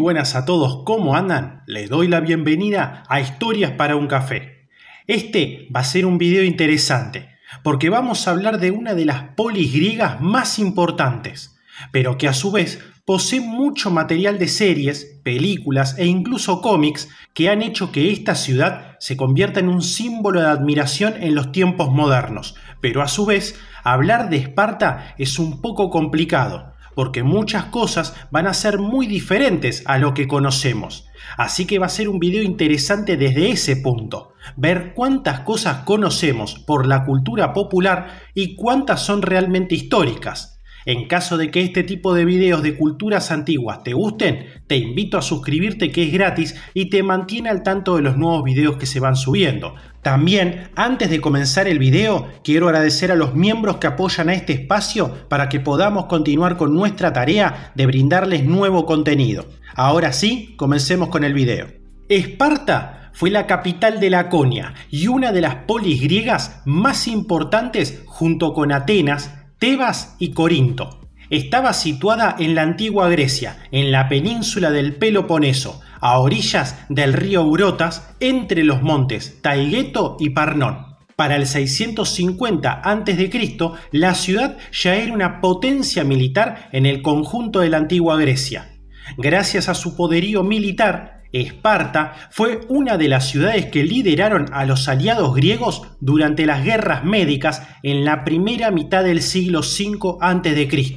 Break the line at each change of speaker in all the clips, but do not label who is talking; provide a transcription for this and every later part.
buenas a todos, ¿cómo andan? Les doy la bienvenida a Historias para un café. Este va a ser un video interesante, porque vamos a hablar de una de las polis griegas más importantes, pero que a su vez posee mucho material de series, películas e incluso cómics que han hecho que esta ciudad se convierta en un símbolo de admiración en los tiempos modernos, pero a su vez hablar de Esparta es un poco complicado porque muchas cosas van a ser muy diferentes a lo que conocemos. Así que va a ser un video interesante desde ese punto, ver cuántas cosas conocemos por la cultura popular y cuántas son realmente históricas. En caso de que este tipo de videos de culturas antiguas te gusten, te invito a suscribirte que es gratis y te mantiene al tanto de los nuevos videos que se van subiendo. También, antes de comenzar el video, quiero agradecer a los miembros que apoyan a este espacio para que podamos continuar con nuestra tarea de brindarles nuevo contenido. Ahora sí, comencemos con el video. Esparta fue la capital de Laconia y una de las polis griegas más importantes junto con Atenas Tebas y Corinto. Estaba situada en la antigua Grecia, en la península del Peloponeso, a orillas del río Eurotas, entre los montes Taigeto y Parnón. Para el 650 a.C., la ciudad ya era una potencia militar en el conjunto de la antigua Grecia. Gracias a su poderío militar, Esparta fue una de las ciudades que lideraron a los aliados griegos durante las guerras médicas en la primera mitad del siglo V a.C.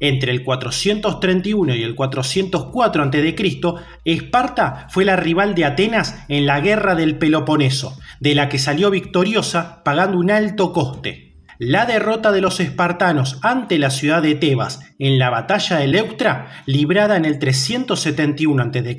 Entre el 431 y el 404 a.C., Esparta fue la rival de Atenas en la guerra del Peloponeso, de la que salió victoriosa pagando un alto coste. La derrota de los espartanos ante la ciudad de Tebas en la batalla de Leuctra, librada en el 371 a.C.,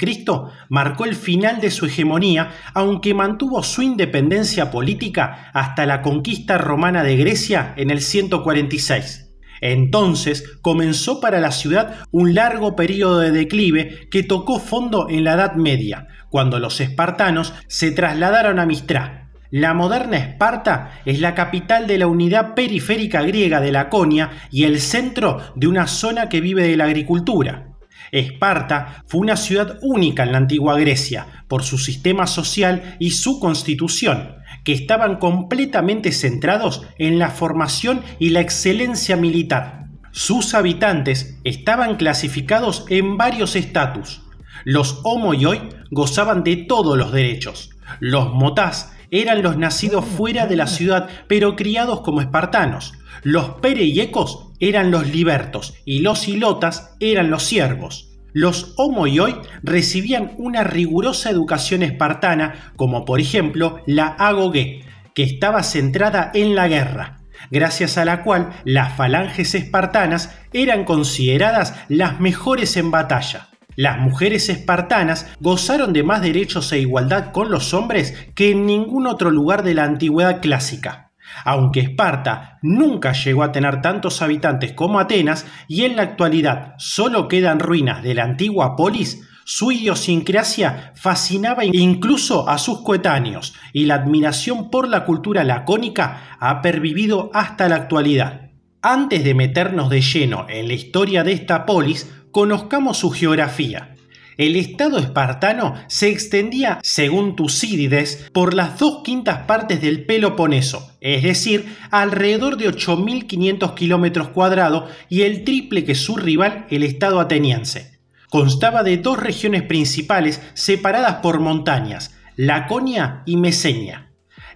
marcó el final de su hegemonía, aunque mantuvo su independencia política hasta la conquista romana de Grecia en el 146. Entonces comenzó para la ciudad un largo periodo de declive que tocó fondo en la Edad Media, cuando los espartanos se trasladaron a Mistrá, la moderna Esparta es la capital de la unidad periférica griega de Laconia y el centro de una zona que vive de la agricultura. Esparta fue una ciudad única en la antigua Grecia por su sistema social y su constitución, que estaban completamente centrados en la formación y la excelencia militar. Sus habitantes estaban clasificados en varios estatus. Los homoioi gozaban de todos los derechos. Los motás eran los nacidos fuera de la ciudad, pero criados como espartanos. Los pereyecos eran los libertos y los ilotas eran los siervos. Los homoioi recibían una rigurosa educación espartana, como por ejemplo la agoge, que estaba centrada en la guerra, gracias a la cual las falanges espartanas eran consideradas las mejores en batalla. Las mujeres espartanas gozaron de más derechos e igualdad con los hombres que en ningún otro lugar de la antigüedad clásica. Aunque Esparta nunca llegó a tener tantos habitantes como Atenas y en la actualidad solo quedan ruinas de la antigua polis, su idiosincrasia fascinaba incluso a sus coetáneos y la admiración por la cultura lacónica ha pervivido hasta la actualidad. Antes de meternos de lleno en la historia de esta polis, conozcamos su geografía. El estado espartano se extendía, según Tucídides, por las dos quintas partes del Peloponeso, es decir, alrededor de 8.500 kilómetros cuadrados y el triple que su rival, el estado ateniense. Constaba de dos regiones principales separadas por montañas, Laconia y Meseña.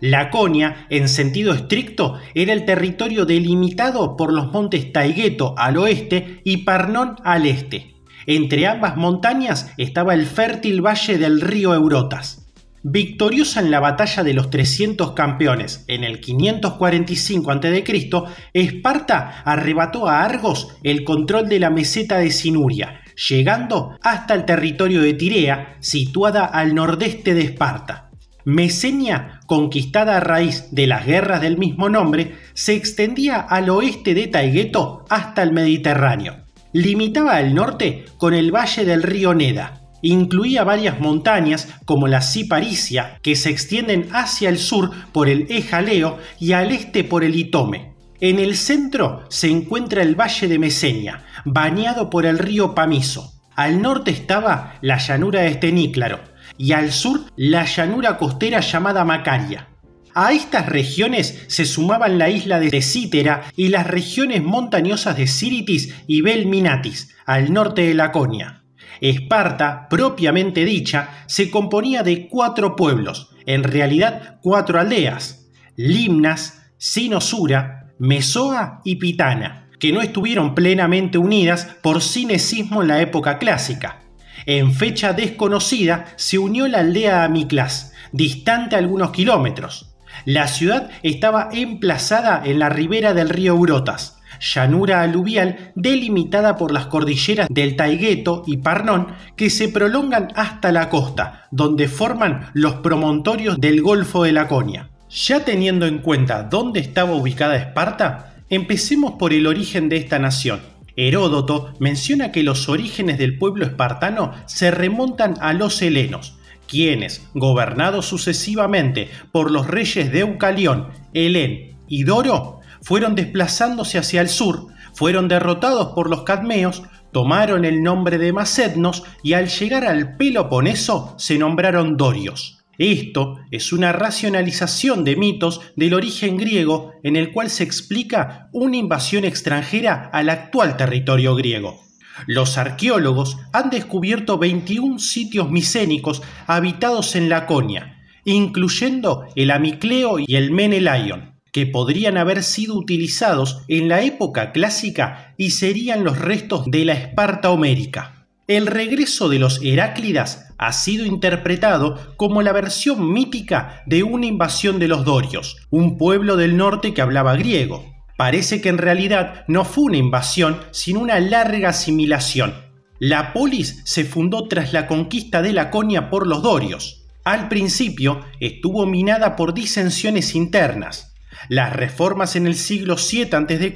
Laconia, en sentido estricto, era el territorio delimitado por los montes Taigueto al oeste y Parnón al este. Entre ambas montañas estaba el fértil valle del río Eurotas. Victoriosa en la batalla de los 300 campeones en el 545 a.C., Esparta arrebató a Argos el control de la meseta de Sinuria, llegando hasta el territorio de Tirea, situada al nordeste de Esparta. Mesenia conquistada a raíz de las guerras del mismo nombre, se extendía al oeste de Taigueto hasta el Mediterráneo. Limitaba al norte con el valle del río Neda. Incluía varias montañas como la Ciparicia, que se extienden hacia el sur por el Ejaleo y al este por el Itome. En el centro se encuentra el valle de Meseña, bañado por el río Pamiso. Al norte estaba la llanura de Esteníclaro, y al sur la llanura costera llamada Macaria. A estas regiones se sumaban la isla de Cítera y las regiones montañosas de Siritis y Belminatis, al norte de Laconia. Esparta, propiamente dicha, se componía de cuatro pueblos, en realidad cuatro aldeas, Limnas, Sinosura, Mesoa y Pitana, que no estuvieron plenamente unidas por cinecismo en la época clásica, en fecha desconocida se unió la aldea a Miklas, distante algunos kilómetros. La ciudad estaba emplazada en la ribera del río Eurotas, llanura aluvial delimitada por las cordilleras del Taigueto y Parnón que se prolongan hasta la costa, donde forman los promontorios del Golfo de Laconia. Ya teniendo en cuenta dónde estaba ubicada Esparta, empecemos por el origen de esta nación Heródoto menciona que los orígenes del pueblo espartano se remontan a los helenos, quienes, gobernados sucesivamente por los reyes de Eucalión, Helén y Doro, fueron desplazándose hacia el sur, fueron derrotados por los cadmeos, tomaron el nombre de Macednos y al llegar al Peloponeso se nombraron Dorios. Esto es una racionalización de mitos del origen griego en el cual se explica una invasión extranjera al actual territorio griego. Los arqueólogos han descubierto 21 sitios micénicos habitados en Laconia, incluyendo el Amicleo y el Menelaion, que podrían haber sido utilizados en la época clásica y serían los restos de la Esparta homérica. El regreso de los Heráclidas ha sido interpretado como la versión mítica de una invasión de los dorios, un pueblo del norte que hablaba griego. Parece que en realidad no fue una invasión, sino una larga asimilación. La polis se fundó tras la conquista de Laconia por los dorios. Al principio estuvo minada por disensiones internas, las reformas en el siglo VII a.C.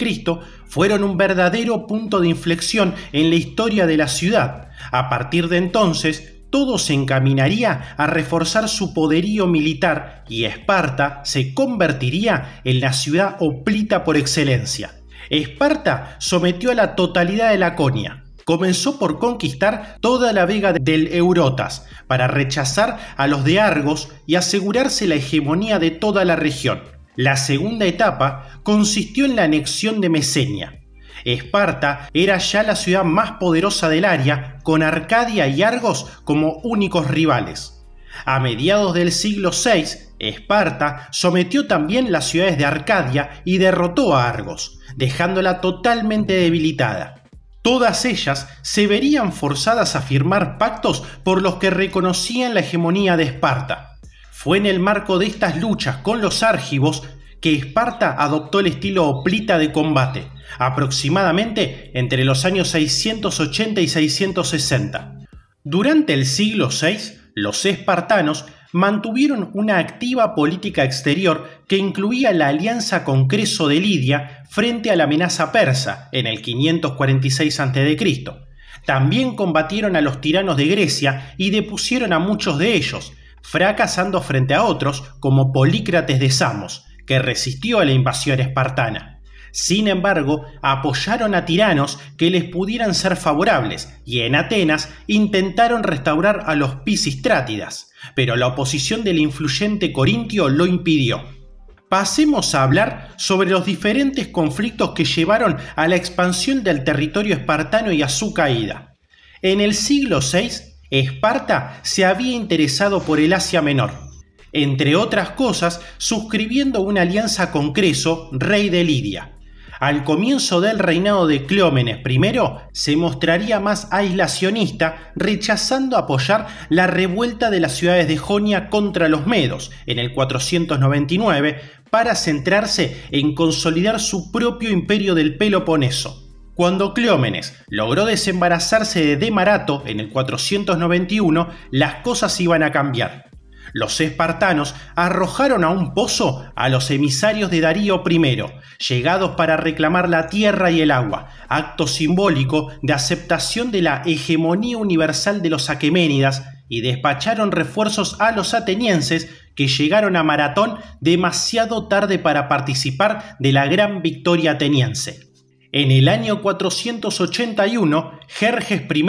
fueron un verdadero punto de inflexión en la historia de la ciudad. A partir de entonces, todo se encaminaría a reforzar su poderío militar y Esparta se convertiría en la ciudad oplita por excelencia. Esparta sometió a la totalidad de Laconia. Comenzó por conquistar toda la vega del Eurotas para rechazar a los de Argos y asegurarse la hegemonía de toda la región. La segunda etapa consistió en la anexión de Mesenia, Esparta era ya la ciudad más poderosa del área, con Arcadia y Argos como únicos rivales. A mediados del siglo VI, Esparta sometió también las ciudades de Arcadia y derrotó a Argos, dejándola totalmente debilitada. Todas ellas se verían forzadas a firmar pactos por los que reconocían la hegemonía de Esparta. Fue en el marco de estas luchas con los argivos que Esparta adoptó el estilo Oplita de combate, aproximadamente entre los años 680 y 660. Durante el siglo VI, los espartanos mantuvieron una activa política exterior que incluía la alianza con Creso de Lidia frente a la amenaza persa en el 546 a.C. También combatieron a los tiranos de Grecia y depusieron a muchos de ellos, fracasando frente a otros como Polícrates de Samos, que resistió a la invasión espartana. Sin embargo, apoyaron a tiranos que les pudieran ser favorables y en Atenas intentaron restaurar a los Pisistrátidas, pero la oposición del influyente Corintio lo impidió. Pasemos a hablar sobre los diferentes conflictos que llevaron a la expansión del territorio espartano y a su caída. En el siglo VI, Esparta se había interesado por el Asia Menor, entre otras cosas suscribiendo una alianza con Creso, rey de Lidia. Al comienzo del reinado de Cleómenes I, se mostraría más aislacionista, rechazando apoyar la revuelta de las ciudades de Jonia contra los medos en el 499 para centrarse en consolidar su propio imperio del Peloponeso. Cuando Cleómenes logró desembarazarse de Demarato en el 491, las cosas iban a cambiar. Los espartanos arrojaron a un pozo a los emisarios de Darío I, llegados para reclamar la tierra y el agua, acto simbólico de aceptación de la hegemonía universal de los aqueménidas, y despacharon refuerzos a los atenienses que llegaron a Maratón demasiado tarde para participar de la gran victoria ateniense. En el año 481, Jerjes I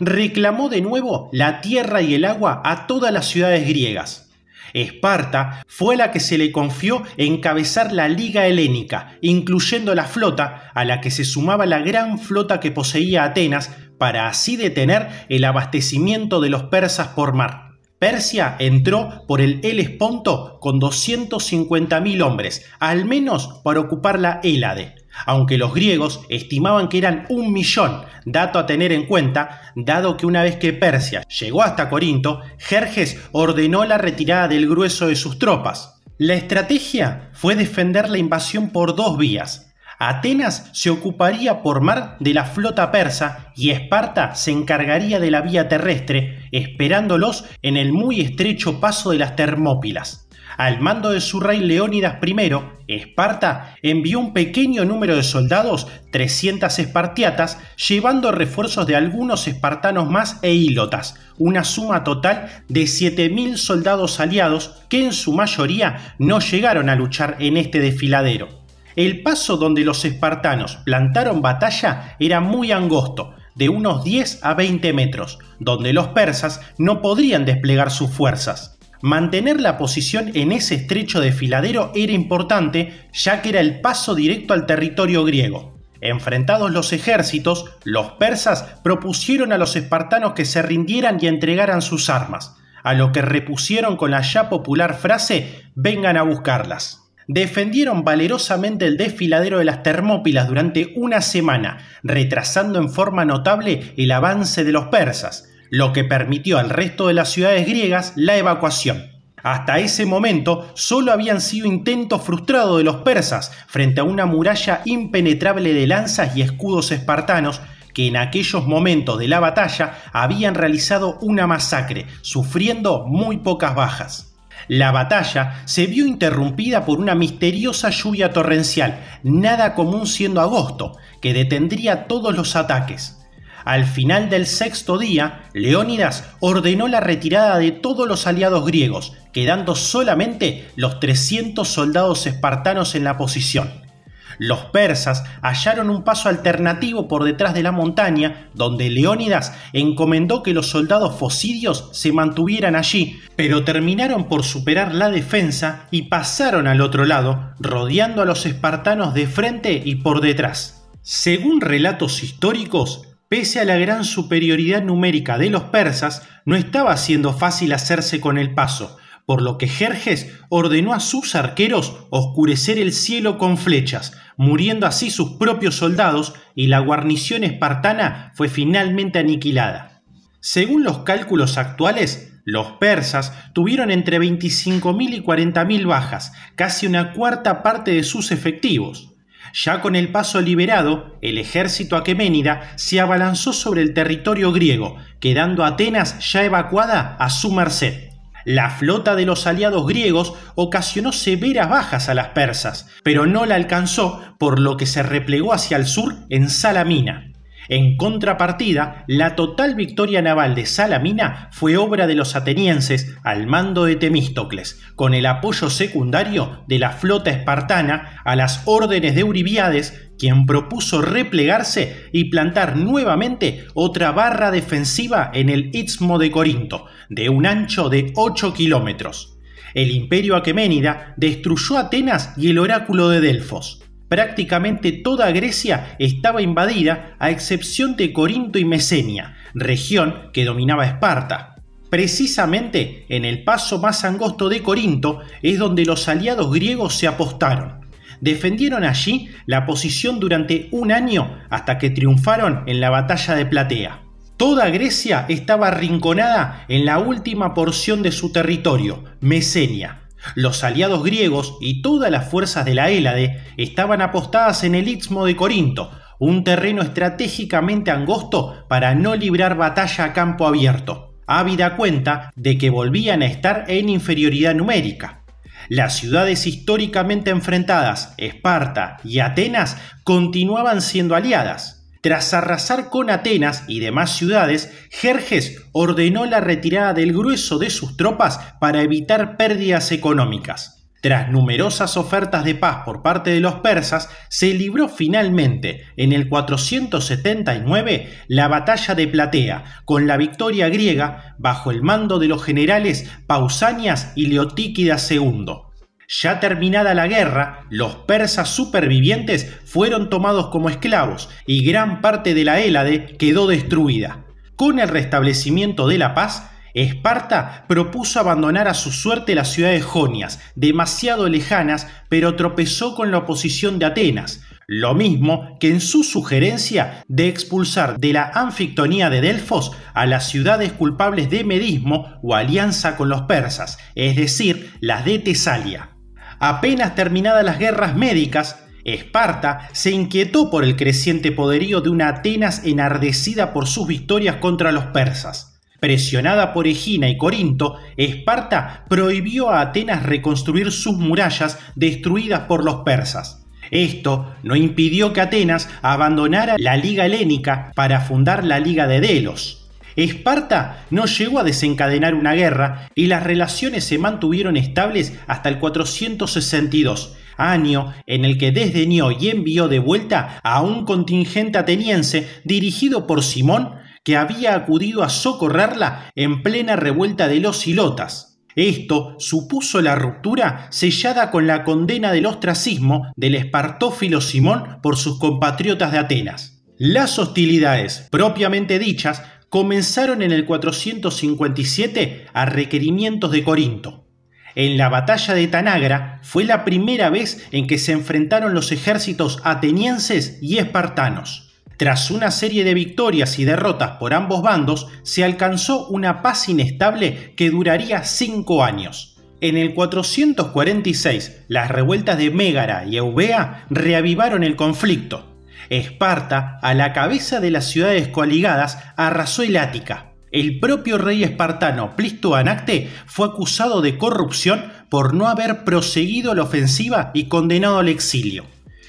reclamó de nuevo la tierra y el agua a todas las ciudades griegas. Esparta fue la que se le confió encabezar la Liga Helénica, incluyendo la flota, a la que se sumaba la gran flota que poseía Atenas, para así detener el abastecimiento de los persas por mar. Persia entró por el Helesponto con 250.000 hombres, al menos para ocupar la Hélade aunque los griegos estimaban que eran un millón, dato a tener en cuenta, dado que una vez que Persia llegó hasta Corinto, Jerjes ordenó la retirada del grueso de sus tropas. La estrategia fue defender la invasión por dos vías. Atenas se ocuparía por mar de la flota persa y Esparta se encargaría de la vía terrestre, esperándolos en el muy estrecho paso de las Termópilas al mando de su rey Leónidas I, Esparta envió un pequeño número de soldados, 300 espartiatas, llevando refuerzos de algunos espartanos más e hílotas, una suma total de 7.000 soldados aliados que en su mayoría no llegaron a luchar en este desfiladero. El paso donde los espartanos plantaron batalla era muy angosto, de unos 10 a 20 metros, donde los persas no podrían desplegar sus fuerzas. Mantener la posición en ese estrecho desfiladero era importante ya que era el paso directo al territorio griego. Enfrentados los ejércitos, los persas propusieron a los espartanos que se rindieran y entregaran sus armas, a lo que repusieron con la ya popular frase vengan a buscarlas. Defendieron valerosamente el desfiladero de las Termópilas durante una semana, retrasando en forma notable el avance de los persas, lo que permitió al resto de las ciudades griegas la evacuación. Hasta ese momento solo habían sido intentos frustrados de los persas frente a una muralla impenetrable de lanzas y escudos espartanos que en aquellos momentos de la batalla habían realizado una masacre, sufriendo muy pocas bajas. La batalla se vio interrumpida por una misteriosa lluvia torrencial, nada común siendo agosto, que detendría todos los ataques. Al final del sexto día, Leónidas ordenó la retirada de todos los aliados griegos, quedando solamente los 300 soldados espartanos en la posición. Los persas hallaron un paso alternativo por detrás de la montaña, donde Leónidas encomendó que los soldados fosidios se mantuvieran allí, pero terminaron por superar la defensa y pasaron al otro lado, rodeando a los espartanos de frente y por detrás. Según relatos históricos, pese a la gran superioridad numérica de los persas, no estaba siendo fácil hacerse con el paso, por lo que Jerjes ordenó a sus arqueros oscurecer el cielo con flechas, muriendo así sus propios soldados y la guarnición espartana fue finalmente aniquilada. Según los cálculos actuales, los persas tuvieron entre 25.000 y 40.000 bajas, casi una cuarta parte de sus efectivos. Ya con el paso liberado, el ejército aqueménida se abalanzó sobre el territorio griego, quedando Atenas ya evacuada a su merced. La flota de los aliados griegos ocasionó severas bajas a las persas, pero no la alcanzó, por lo que se replegó hacia el sur en Salamina. En contrapartida, la total victoria naval de Salamina fue obra de los atenienses al mando de Temístocles, con el apoyo secundario de la flota espartana a las órdenes de Euribiades, quien propuso replegarse y plantar nuevamente otra barra defensiva en el istmo de Corinto, de un ancho de 8 kilómetros. El imperio aqueménida destruyó Atenas y el oráculo de Delfos. Prácticamente toda Grecia estaba invadida a excepción de Corinto y Mesenia, región que dominaba Esparta. Precisamente en el paso más angosto de Corinto es donde los aliados griegos se apostaron. Defendieron allí la posición durante un año hasta que triunfaron en la batalla de Platea. Toda Grecia estaba arrinconada en la última porción de su territorio, Mesenia, los aliados griegos y todas las fuerzas de la Hélade estaban apostadas en el istmo de Corinto, un terreno estratégicamente angosto para no librar batalla a campo abierto, ávida cuenta de que volvían a estar en inferioridad numérica. Las ciudades históricamente enfrentadas, Esparta y Atenas, continuaban siendo aliadas, tras arrasar con Atenas y demás ciudades, Jerjes ordenó la retirada del grueso de sus tropas para evitar pérdidas económicas. Tras numerosas ofertas de paz por parte de los persas, se libró finalmente, en el 479, la batalla de Platea, con la victoria griega bajo el mando de los generales Pausanias y Leotíquidas II. Ya terminada la guerra, los persas supervivientes fueron tomados como esclavos y gran parte de la Hélade quedó destruida. Con el restablecimiento de la paz, Esparta propuso abandonar a su suerte las ciudades jonias, demasiado lejanas, pero tropezó con la oposición de Atenas, lo mismo que en su sugerencia de expulsar de la anfictonía de Delfos a las ciudades culpables de medismo o alianza con los persas, es decir, las de Tesalia. Apenas terminadas las guerras médicas, Esparta se inquietó por el creciente poderío de una Atenas enardecida por sus victorias contra los persas. Presionada por Egina y Corinto, Esparta prohibió a Atenas reconstruir sus murallas destruidas por los persas. Esto no impidió que Atenas abandonara la Liga Helénica para fundar la Liga de Delos, Esparta no llegó a desencadenar una guerra y las relaciones se mantuvieron estables hasta el 462, año en el que desdeñó y envió de vuelta a un contingente ateniense dirigido por Simón que había acudido a socorrerla en plena revuelta de los ilotas. Esto supuso la ruptura sellada con la condena del ostracismo del espartófilo Simón por sus compatriotas de Atenas. Las hostilidades propiamente dichas comenzaron en el 457 a requerimientos de Corinto. En la batalla de Tanagra fue la primera vez en que se enfrentaron los ejércitos atenienses y espartanos. Tras una serie de victorias y derrotas por ambos bandos, se alcanzó una paz inestable que duraría cinco años. En el 446, las revueltas de Mégara y Eubea reavivaron el conflicto, Esparta, a la cabeza de las ciudades coaligadas, arrasó el Ática. El propio rey espartano Plisto Anacte fue acusado de corrupción por no haber proseguido la ofensiva y condenado al exilio.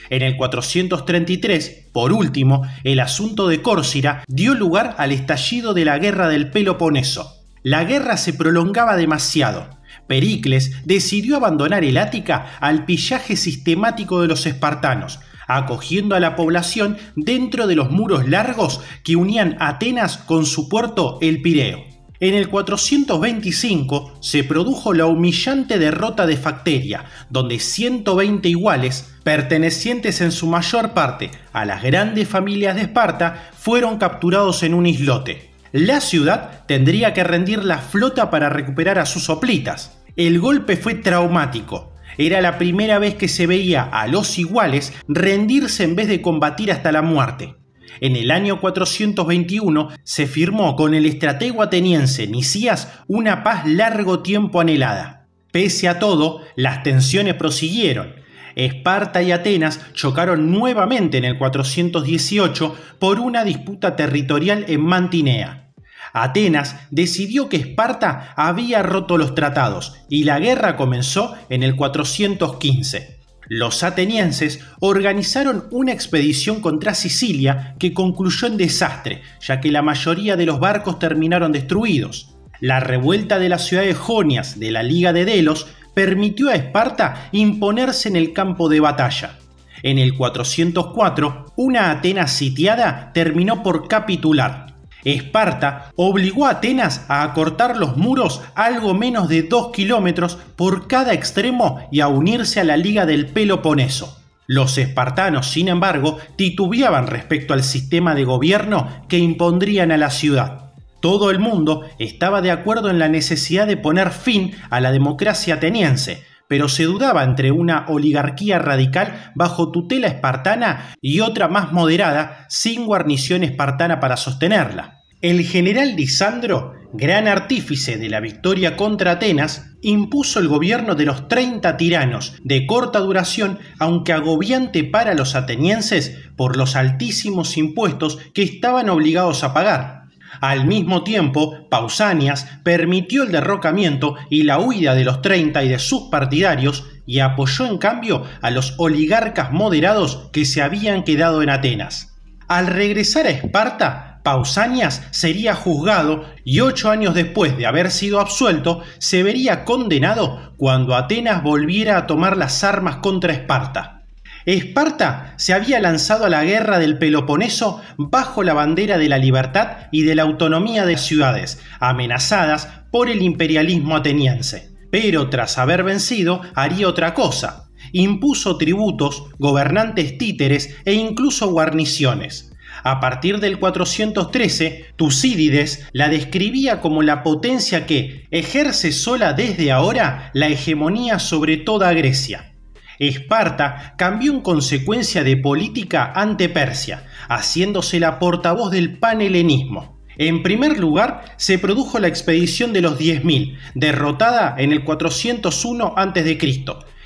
En el 433, por último, el asunto de Córcira dio lugar al estallido de la guerra del Peloponeso. La guerra se prolongaba demasiado. Pericles decidió abandonar el Ática al pillaje sistemático de los espartanos, acogiendo a la población dentro de los muros largos que unían Atenas con su puerto el Pireo. En el 425 se produjo la humillante derrota de Facteria, donde 120 iguales, pertenecientes en su mayor parte a las grandes familias de Esparta, fueron capturados en un islote. La ciudad tendría que rendir la flota para recuperar a sus soplitas. El golpe fue traumático, era la primera vez que se veía a los iguales rendirse en vez de combatir hasta la muerte. En el año 421 se firmó con el estratego ateniense Nicías una paz largo tiempo anhelada. Pese a todo, las tensiones prosiguieron. Esparta y Atenas chocaron nuevamente en el 418 por una disputa territorial en Mantinea. Atenas decidió que Esparta había roto los tratados y la guerra comenzó en el 415. Los atenienses organizaron una expedición contra Sicilia que concluyó en desastre, ya que la mayoría de los barcos terminaron destruidos. La revuelta de las ciudades Jonias de la Liga de Delos permitió a Esparta imponerse en el campo de batalla. En el 404, una Atenas sitiada terminó por capitular, Esparta obligó a Atenas a acortar los muros algo menos de 2 kilómetros por cada extremo y a unirse a la Liga del Peloponeso. Los espartanos, sin embargo, titubeaban respecto al sistema de gobierno que impondrían a la ciudad. Todo el mundo estaba de acuerdo en la necesidad de poner fin a la democracia ateniense, pero se dudaba entre una oligarquía radical bajo tutela espartana y otra más moderada, sin guarnición espartana para sostenerla. El general Lisandro, gran artífice de la victoria contra Atenas, impuso el gobierno de los 30 tiranos, de corta duración, aunque agobiante para los atenienses por los altísimos impuestos que estaban obligados a pagar. Al mismo tiempo, Pausanias permitió el derrocamiento y la huida de los 30 y de sus partidarios y apoyó en cambio a los oligarcas moderados que se habían quedado en Atenas. Al regresar a Esparta, Pausanias sería juzgado y ocho años después de haber sido absuelto, se vería condenado cuando Atenas volviera a tomar las armas contra Esparta. Esparta se había lanzado a la guerra del Peloponeso bajo la bandera de la libertad y de la autonomía de ciudades, amenazadas por el imperialismo ateniense. Pero tras haber vencido, haría otra cosa. Impuso tributos, gobernantes títeres e incluso guarniciones. A partir del 413, Tucídides la describía como la potencia que ejerce sola desde ahora la hegemonía sobre toda Grecia Esparta cambió en consecuencia de política ante Persia, haciéndose la portavoz del panhelenismo. En primer lugar, se produjo la expedición de los 10.000, derrotada en el 401 a.C.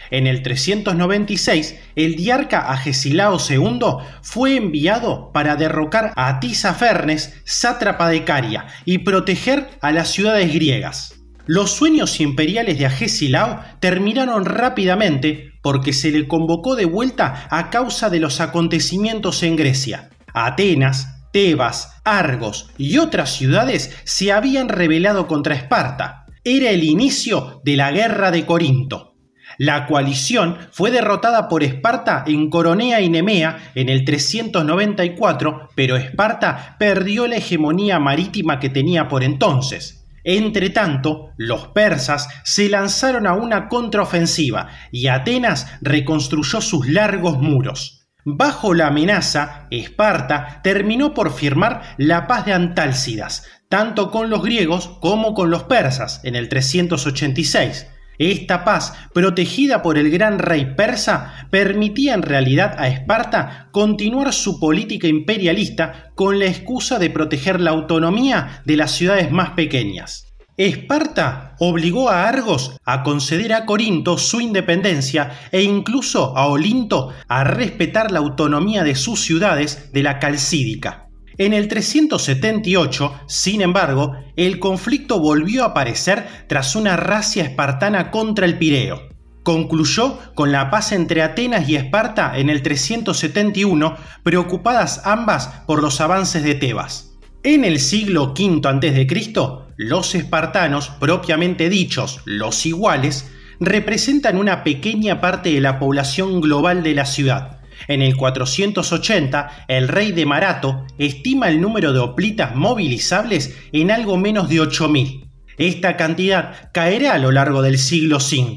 En el 396, el diarca Agesilao II fue enviado para derrocar a Tisafernes, sátrapa de Caria, y proteger a las ciudades griegas. Los sueños imperiales de Agesilao terminaron rápidamente porque se le convocó de vuelta a causa de los acontecimientos en Grecia. Atenas, Tebas, Argos y otras ciudades se habían rebelado contra Esparta. Era el inicio de la guerra de Corinto. La coalición fue derrotada por Esparta en Coronea y Nemea en el 394, pero Esparta perdió la hegemonía marítima que tenía por entonces. Entre tanto, los persas se lanzaron a una contraofensiva y Atenas reconstruyó sus largos muros. Bajo la amenaza, Esparta terminó por firmar la paz de Antálcidas, tanto con los griegos como con los persas, en el 386, esta paz, protegida por el gran rey persa, permitía en realidad a Esparta continuar su política imperialista con la excusa de proteger la autonomía de las ciudades más pequeñas. Esparta obligó a Argos a conceder a Corinto su independencia e incluso a Olinto a respetar la autonomía de sus ciudades de la Calcídica. En el 378, sin embargo, el conflicto volvió a aparecer tras una racia espartana contra el Pireo. Concluyó con la paz entre Atenas y Esparta en el 371, preocupadas ambas por los avances de Tebas. En el siglo V a.C., los espartanos, propiamente dichos, los iguales, representan una pequeña parte de la población global de la ciudad, en el 480, el rey de Marato estima el número de hoplitas movilizables en algo menos de 8.000. Esta cantidad caerá a lo largo del siglo V,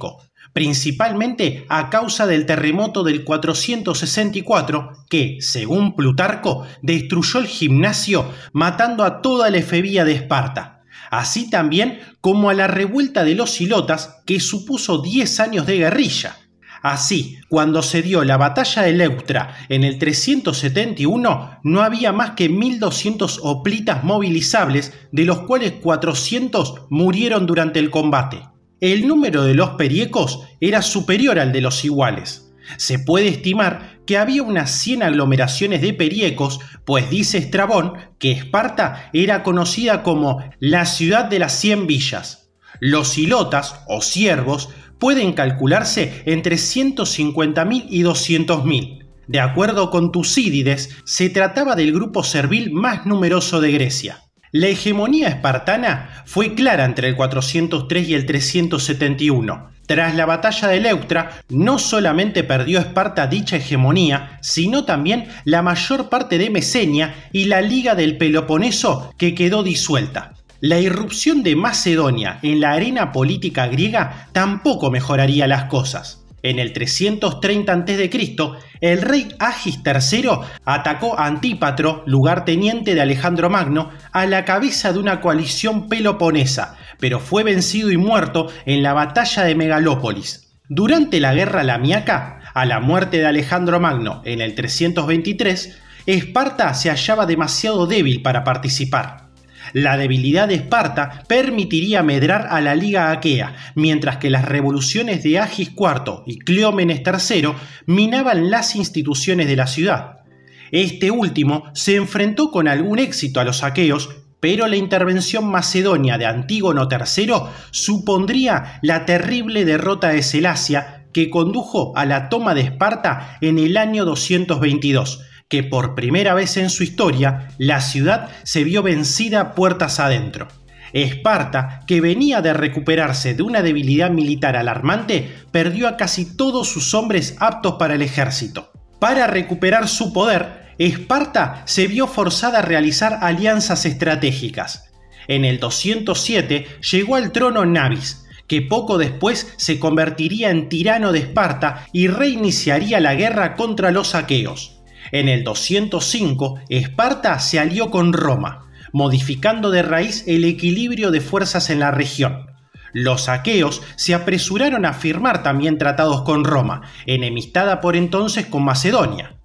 principalmente a causa del terremoto del 464 que, según Plutarco, destruyó el gimnasio matando a toda la efebía de Esparta así también como a la revuelta de los Silotas que supuso 10 años de guerrilla. Así, cuando se dio la batalla de Leuctra en el 371, no había más que 1.200 hoplitas movilizables, de los cuales 400 murieron durante el combate. El número de los periecos era superior al de los iguales. Se puede estimar que había unas 100 aglomeraciones de periecos, pues dice Estrabón que Esparta era conocida como la ciudad de las 100 villas. Los hilotas o siervos pueden calcularse entre 150.000 y 200.000. De acuerdo con Tucídides, se trataba del grupo servil más numeroso de Grecia. La hegemonía espartana fue clara entre el 403 y el 371. Tras la batalla de Leuctra, no solamente perdió Esparta dicha hegemonía, sino también la mayor parte de Mesenia y la Liga del Peloponeso que quedó disuelta la irrupción de Macedonia en la arena política griega tampoco mejoraría las cosas. En el 330 a.C., el rey Agis III atacó a Antípatro, lugarteniente de Alejandro Magno, a la cabeza de una coalición peloponesa, pero fue vencido y muerto en la batalla de Megalópolis. Durante la guerra lamiaca, a la muerte de Alejandro Magno en el 323, Esparta se hallaba demasiado débil para participar. La debilidad de Esparta permitiría medrar a la Liga Aquea, mientras que las revoluciones de Agis IV y Cleómenes III minaban las instituciones de la ciudad. Este último se enfrentó con algún éxito a los aqueos, pero la intervención macedonia de Antígono III supondría la terrible derrota de Selasia que condujo a la toma de Esparta en el año 222 que por primera vez en su historia la ciudad se vio vencida puertas adentro. Esparta, que venía de recuperarse de una debilidad militar alarmante, perdió a casi todos sus hombres aptos para el ejército. Para recuperar su poder, Esparta se vio forzada a realizar alianzas estratégicas. En el 207 llegó al trono Navis, que poco después se convertiría en tirano de Esparta y reiniciaría la guerra contra los aqueos. En el 205, Esparta se alió con Roma, modificando de raíz el equilibrio de fuerzas en la región. Los aqueos se apresuraron a firmar también tratados con Roma, enemistada por entonces con Macedonia.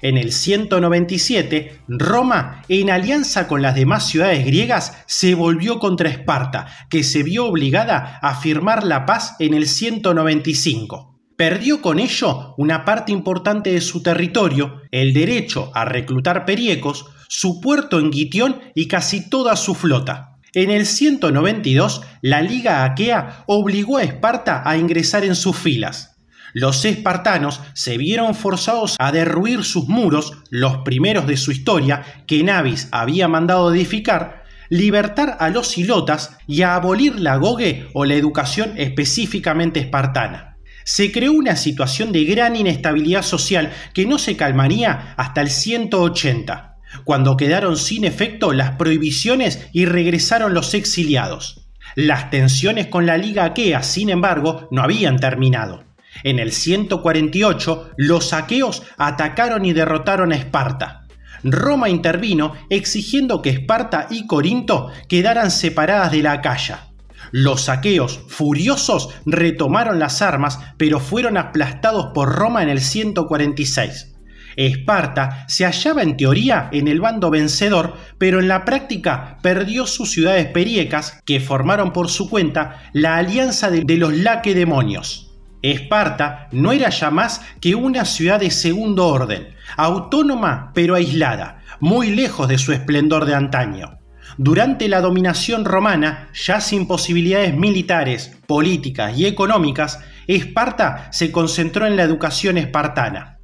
En el 197, Roma, en alianza con las demás ciudades griegas, se volvió contra Esparta, que se vio obligada a firmar la paz en el 195 perdió con ello una parte importante de su territorio, el derecho a reclutar periecos, su puerto en Gitión y casi toda su flota. En el 192, la Liga Aquea obligó a Esparta a ingresar en sus filas. Los espartanos se vieron forzados a derruir sus muros, los primeros de su historia, que Navis había mandado edificar, libertar a los ilotas y a abolir la gogue o la educación específicamente espartana se creó una situación de gran inestabilidad social que no se calmaría hasta el 180, cuando quedaron sin efecto las prohibiciones y regresaron los exiliados. Las tensiones con la Liga Aquea, sin embargo, no habían terminado. En el 148, los aqueos atacaron y derrotaron a Esparta. Roma intervino exigiendo que Esparta y Corinto quedaran separadas de la Acaya. Los saqueos, furiosos, retomaron las armas, pero fueron aplastados por Roma en el 146. Esparta se hallaba en teoría en el bando vencedor, pero en la práctica perdió sus ciudades periecas, que formaron por su cuenta la alianza de, los Lacedemonios. Esparta no era ya más que una ciudad de segundo orden, autónoma pero aislada, muy lejos de su esplendor de antaño. Durante la dominación romana, ya sin posibilidades militares, políticas y económicas, Esparta se concentró en la educación espartana.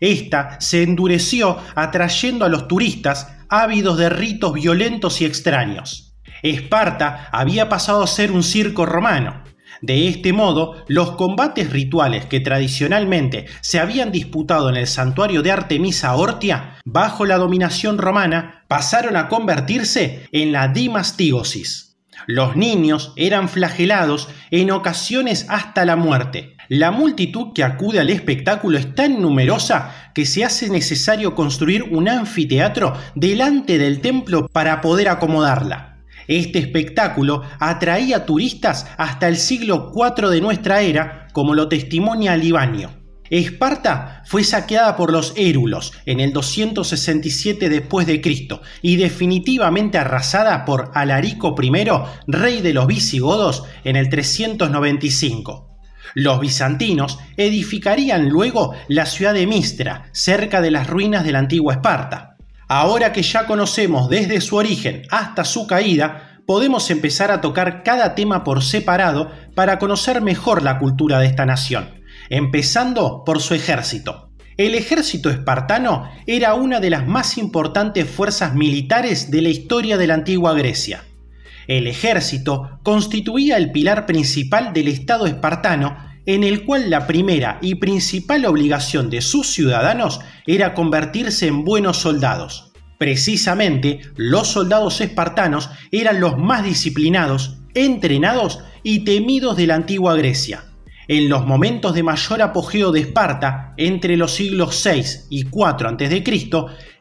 Esta se endureció atrayendo a los turistas ávidos de ritos violentos y extraños. Esparta había pasado a ser un circo romano, de este modo, los combates rituales que tradicionalmente se habían disputado en el santuario de Artemisa Ortia, bajo la dominación romana, pasaron a convertirse en la dimastigosis. Los niños eran flagelados en ocasiones hasta la muerte. La multitud que acude al espectáculo es tan numerosa que se hace necesario construir un anfiteatro delante del templo para poder acomodarla. Este espectáculo atraía turistas hasta el siglo IV de nuestra era, como lo testimonia Libanio. Esparta fue saqueada por los érulos en el 267 después de Cristo y definitivamente arrasada por Alarico I, rey de los visigodos, en el 395. Los bizantinos edificarían luego la ciudad de Mistra, cerca de las ruinas de la antigua Esparta. Ahora que ya conocemos desde su origen hasta su caída, podemos empezar a tocar cada tema por separado para conocer mejor la cultura de esta nación, empezando por su ejército. El ejército espartano era una de las más importantes fuerzas militares de la historia de la antigua Grecia. El ejército constituía el pilar principal del Estado espartano en el cual la primera y principal obligación de sus ciudadanos era convertirse en buenos soldados. Precisamente, los soldados espartanos eran los más disciplinados, entrenados y temidos de la antigua Grecia. En los momentos de mayor apogeo de Esparta, entre los siglos 6 y 4 a.C.,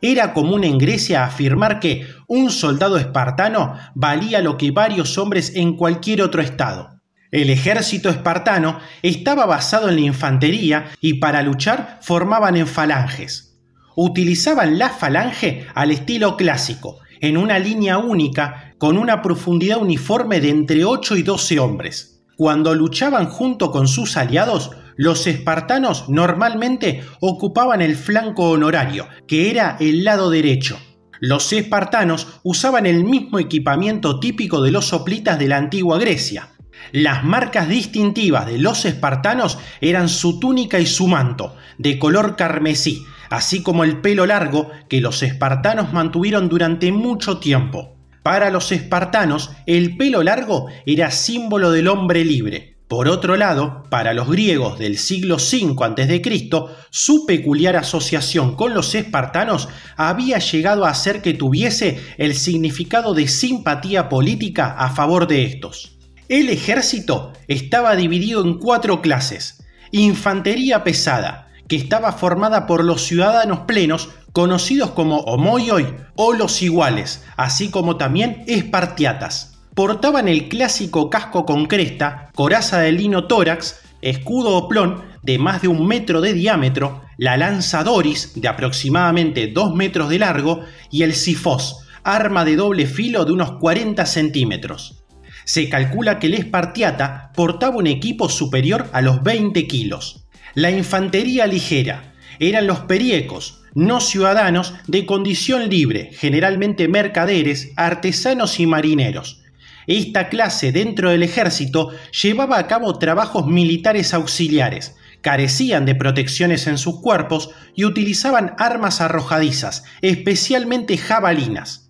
era común en Grecia afirmar que un soldado espartano valía lo que varios hombres en cualquier otro estado. El ejército espartano estaba basado en la infantería y para luchar formaban en falanges. Utilizaban la falange al estilo clásico, en una línea única con una profundidad uniforme de entre 8 y 12 hombres. Cuando luchaban junto con sus aliados, los espartanos normalmente ocupaban el flanco honorario, que era el lado derecho. Los espartanos usaban el mismo equipamiento típico de los soplitas de la antigua Grecia, las marcas distintivas de los espartanos eran su túnica y su manto, de color carmesí, así como el pelo largo que los espartanos mantuvieron durante mucho tiempo. Para los espartanos, el pelo largo era símbolo del hombre libre. Por otro lado, para los griegos del siglo V a.C., su peculiar asociación con los espartanos había llegado a hacer que tuviese el significado de simpatía política a favor de estos. El ejército estaba dividido en cuatro clases. Infantería pesada, que estaba formada por los ciudadanos plenos, conocidos como homoioi o los iguales, así como también espartiatas. Portaban el clásico casco con cresta, coraza de lino tórax, escudo o de más de un metro de diámetro, la lanza doris de aproximadamente 2 metros de largo y el sifos, arma de doble filo de unos 40 centímetros. Se calcula que el Espartiata portaba un equipo superior a los 20 kilos. La infantería ligera eran los periecos, no ciudadanos de condición libre, generalmente mercaderes, artesanos y marineros. Esta clase dentro del ejército llevaba a cabo trabajos militares auxiliares, carecían de protecciones en sus cuerpos y utilizaban armas arrojadizas, especialmente jabalinas.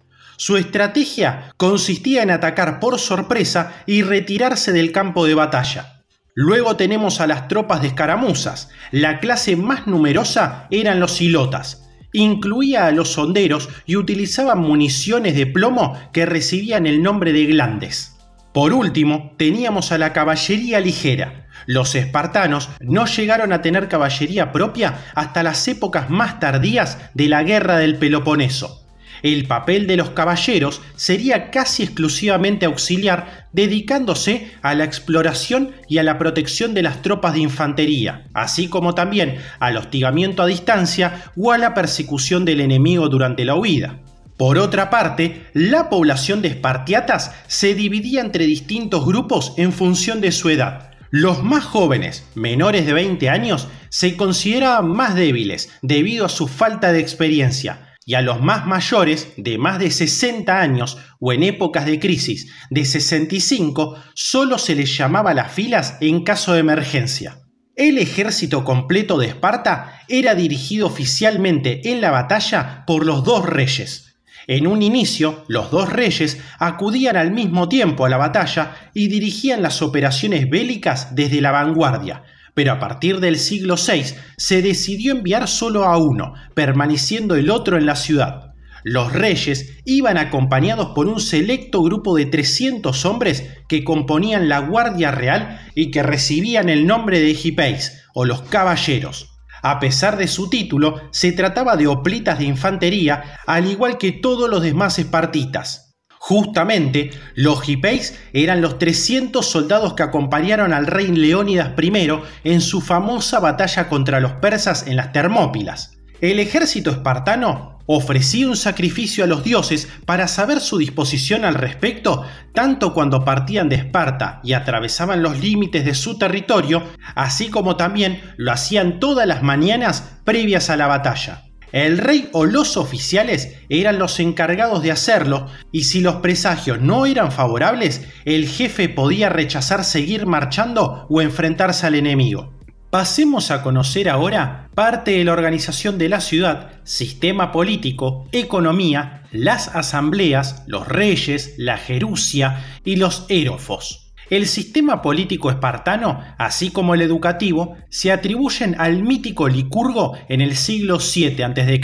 Su estrategia consistía en atacar por sorpresa y retirarse del campo de batalla. Luego tenemos a las tropas de escaramuzas. La clase más numerosa eran los silotas. Incluía a los sonderos y utilizaban municiones de plomo que recibían el nombre de glandes. Por último, teníamos a la caballería ligera. Los espartanos no llegaron a tener caballería propia hasta las épocas más tardías de la guerra del Peloponeso. El papel de los caballeros sería casi exclusivamente auxiliar, dedicándose a la exploración y a la protección de las tropas de infantería, así como también al hostigamiento a distancia o a la persecución del enemigo durante la huida. Por otra parte, la población de espartiatas se dividía entre distintos grupos en función de su edad. Los más jóvenes, menores de 20 años, se consideraban más débiles debido a su falta de experiencia, y a los más mayores de más de 60 años o en épocas de crisis de 65 solo se les llamaba a las filas en caso de emergencia. El ejército completo de Esparta era dirigido oficialmente en la batalla por los dos reyes. En un inicio, los dos reyes acudían al mismo tiempo a la batalla y dirigían las operaciones bélicas desde la vanguardia, pero a partir del siglo VI se decidió enviar solo a uno, permaneciendo el otro en la ciudad. Los reyes iban acompañados por un selecto grupo de 300 hombres que componían la Guardia Real y que recibían el nombre de jipeis, o los caballeros. A pesar de su título, se trataba de oplitas de infantería, al igual que todos los demás espartitas. Justamente, los Hipeis eran los 300 soldados que acompañaron al rey Leónidas I en su famosa batalla contra los persas en las Termópilas. El ejército espartano ofrecía un sacrificio a los dioses para saber su disposición al respecto, tanto cuando partían de Esparta y atravesaban los límites de su territorio, así como también lo hacían todas las mañanas previas a la batalla. El rey o los oficiales eran los encargados de hacerlo y si los presagios no eran favorables, el jefe podía rechazar seguir marchando o enfrentarse al enemigo. Pasemos a conocer ahora parte de la organización de la ciudad, sistema político, economía, las asambleas, los reyes, la jerusia y los érofos el sistema político espartano, así como el educativo, se atribuyen al mítico Licurgo en el siglo VII a.C.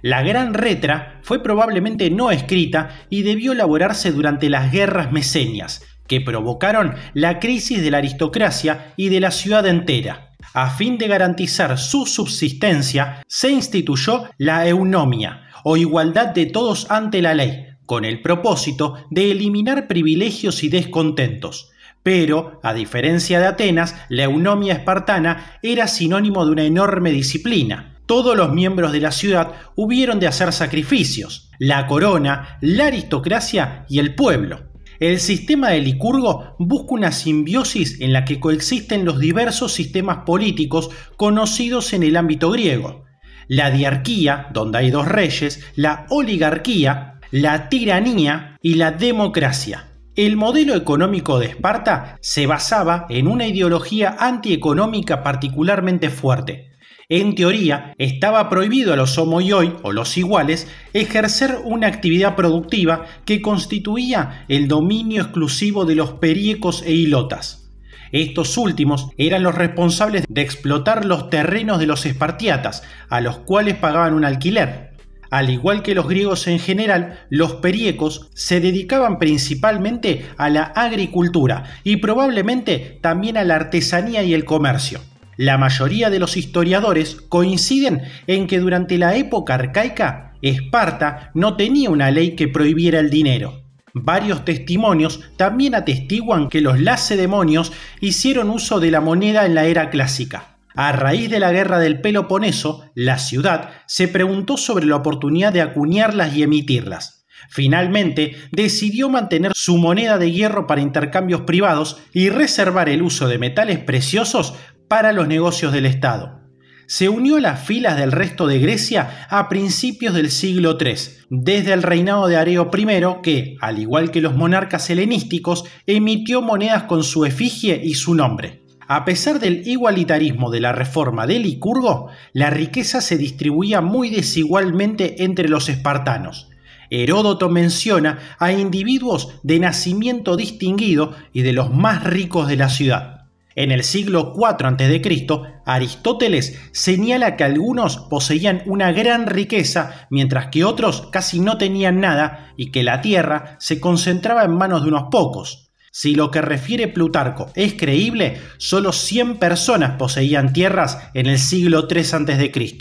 La Gran Retra fue probablemente no escrita y debió elaborarse durante las guerras mesenias, que provocaron la crisis de la aristocracia y de la ciudad entera. A fin de garantizar su subsistencia, se instituyó la eunomia, o igualdad de todos ante la ley, con el propósito de eliminar privilegios y descontentos. Pero, a diferencia de Atenas, la eunomia espartana era sinónimo de una enorme disciplina. Todos los miembros de la ciudad hubieron de hacer sacrificios, la corona, la aristocracia y el pueblo. El sistema de Licurgo busca una simbiosis en la que coexisten los diversos sistemas políticos conocidos en el ámbito griego. La diarquía, donde hay dos reyes, la oligarquía, la tiranía y la democracia. El modelo económico de Esparta se basaba en una ideología antieconómica particularmente fuerte. En teoría, estaba prohibido a los homoioi o los iguales ejercer una actividad productiva que constituía el dominio exclusivo de los periecos e ilotas. Estos últimos eran los responsables de explotar los terrenos de los espartiatas, a los cuales pagaban un alquiler. Al igual que los griegos en general, los periecos se dedicaban principalmente a la agricultura y probablemente también a la artesanía y el comercio. La mayoría de los historiadores coinciden en que durante la época arcaica, Esparta no tenía una ley que prohibiera el dinero. Varios testimonios también atestiguan que los lacedemonios hicieron uso de la moneda en la era clásica. A raíz de la guerra del Peloponeso, la ciudad se preguntó sobre la oportunidad de acuñarlas y emitirlas. Finalmente, decidió mantener su moneda de hierro para intercambios privados y reservar el uso de metales preciosos para los negocios del Estado. Se unió a las filas del resto de Grecia a principios del siglo III, desde el reinado de Areo I, que, al igual que los monarcas helenísticos, emitió monedas con su efigie y su nombre. A pesar del igualitarismo de la reforma de Licurgo, la riqueza se distribuía muy desigualmente entre los espartanos. Heródoto menciona a individuos de nacimiento distinguido y de los más ricos de la ciudad. En el siglo IV a.C., Aristóteles señala que algunos poseían una gran riqueza, mientras que otros casi no tenían nada y que la tierra se concentraba en manos de unos pocos. Si lo que refiere Plutarco es creíble, solo 100 personas poseían tierras en el siglo III a.C.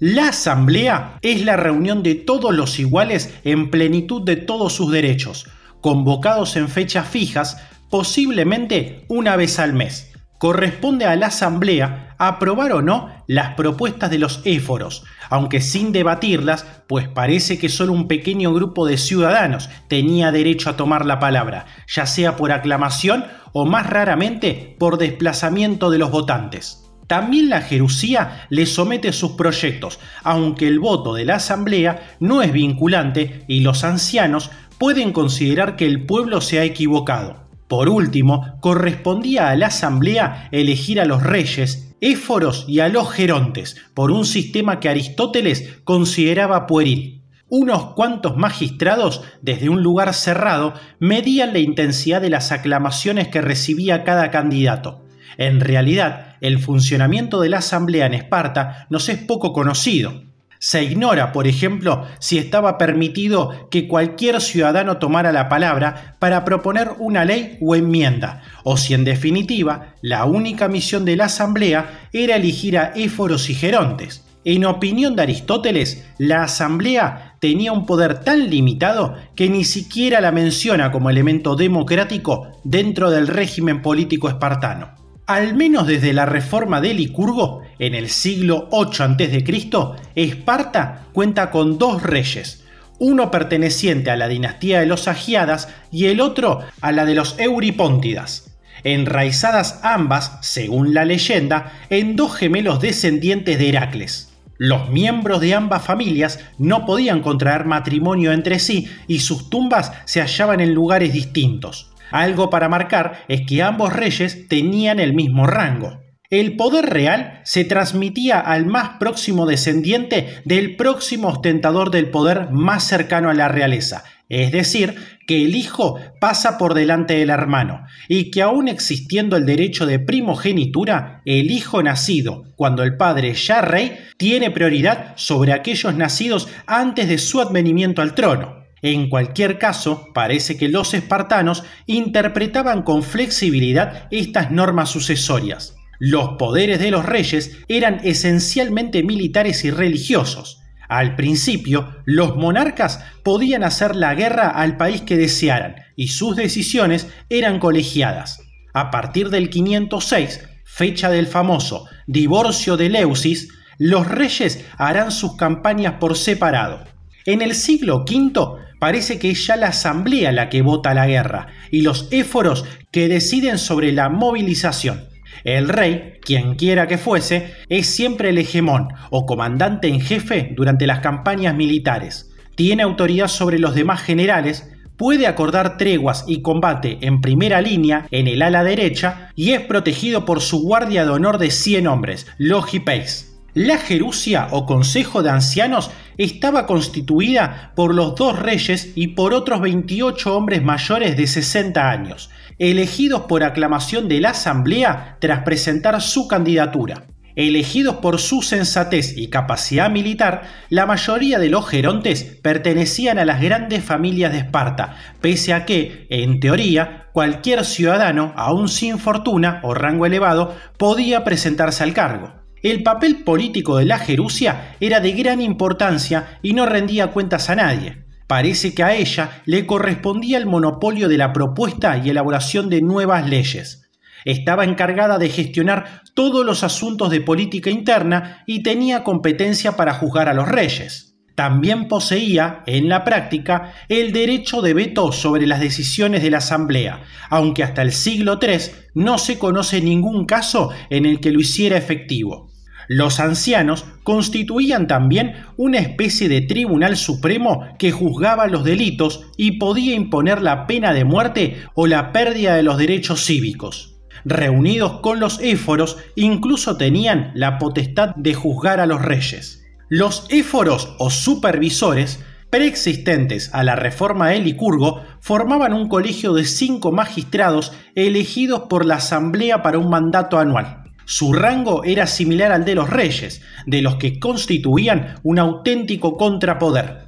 La asamblea es la reunión de todos los iguales en plenitud de todos sus derechos, convocados en fechas fijas, posiblemente una vez al mes. Corresponde a la asamblea aprobar o no las propuestas de los éforos, aunque sin debatirlas, pues parece que solo un pequeño grupo de ciudadanos tenía derecho a tomar la palabra, ya sea por aclamación o más raramente por desplazamiento de los votantes. También la Jerusía le somete sus proyectos, aunque el voto de la Asamblea no es vinculante y los ancianos pueden considerar que el pueblo se ha equivocado. Por último, correspondía a la Asamblea elegir a los reyes, éforos y a los gerontes por un sistema que Aristóteles consideraba pueril. Unos cuantos magistrados, desde un lugar cerrado, medían la intensidad de las aclamaciones que recibía cada candidato. En realidad, el funcionamiento de la asamblea en Esparta nos es poco conocido, se ignora, por ejemplo, si estaba permitido que cualquier ciudadano tomara la palabra para proponer una ley o enmienda, o si en definitiva la única misión de la Asamblea era elegir a éforos y gerontes. En opinión de Aristóteles, la Asamblea tenía un poder tan limitado que ni siquiera la menciona como elemento democrático dentro del régimen político espartano. Al menos desde la reforma de Licurgo, en el siglo 8 a.C., Esparta cuenta con dos reyes, uno perteneciente a la dinastía de los Agiadas y el otro a la de los Euripóntidas, enraizadas ambas, según la leyenda, en dos gemelos descendientes de Heracles. Los miembros de ambas familias no podían contraer matrimonio entre sí y sus tumbas se hallaban en lugares distintos. Algo para marcar es que ambos reyes tenían el mismo rango. El poder real se transmitía al más próximo descendiente del próximo ostentador del poder más cercano a la realeza, es decir, que el hijo pasa por delante del hermano, y que aún existiendo el derecho de primogenitura, el hijo nacido, cuando el padre ya rey, tiene prioridad sobre aquellos nacidos antes de su advenimiento al trono. En cualquier caso, parece que los espartanos interpretaban con flexibilidad estas normas sucesorias. Los poderes de los reyes eran esencialmente militares y religiosos. Al principio, los monarcas podían hacer la guerra al país que desearan y sus decisiones eran colegiadas. A partir del 506, fecha del famoso divorcio de Leusis, los reyes harán sus campañas por separado. En el siglo V parece que es ya la asamblea la que vota la guerra y los éforos que deciden sobre la movilización. El rey, quien quiera que fuese, es siempre el hegemón o comandante en jefe durante las campañas militares. Tiene autoridad sobre los demás generales, puede acordar treguas y combate en primera línea en el ala derecha y es protegido por su guardia de honor de 100 hombres, los hippies. La Jerusia o Consejo de Ancianos estaba constituida por los dos reyes y por otros 28 hombres mayores de 60 años, elegidos por aclamación de la Asamblea tras presentar su candidatura. Elegidos por su sensatez y capacidad militar, la mayoría de los gerontes pertenecían a las grandes familias de Esparta, pese a que, en teoría, cualquier ciudadano, aún sin fortuna o rango elevado, podía presentarse al cargo. El papel político de la Jerusia era de gran importancia y no rendía cuentas a nadie. Parece que a ella le correspondía el monopolio de la propuesta y elaboración de nuevas leyes. Estaba encargada de gestionar todos los asuntos de política interna y tenía competencia para juzgar a los reyes. También poseía, en la práctica, el derecho de veto sobre las decisiones de la Asamblea, aunque hasta el siglo III no se conoce ningún caso en el que lo hiciera efectivo. Los ancianos constituían también una especie de tribunal supremo que juzgaba los delitos y podía imponer la pena de muerte o la pérdida de los derechos cívicos. Reunidos con los éforos, incluso tenían la potestad de juzgar a los reyes. Los éforos o supervisores preexistentes a la reforma de Licurgo, formaban un colegio de cinco magistrados elegidos por la Asamblea para un mandato anual. Su rango era similar al de los reyes, de los que constituían un auténtico contrapoder.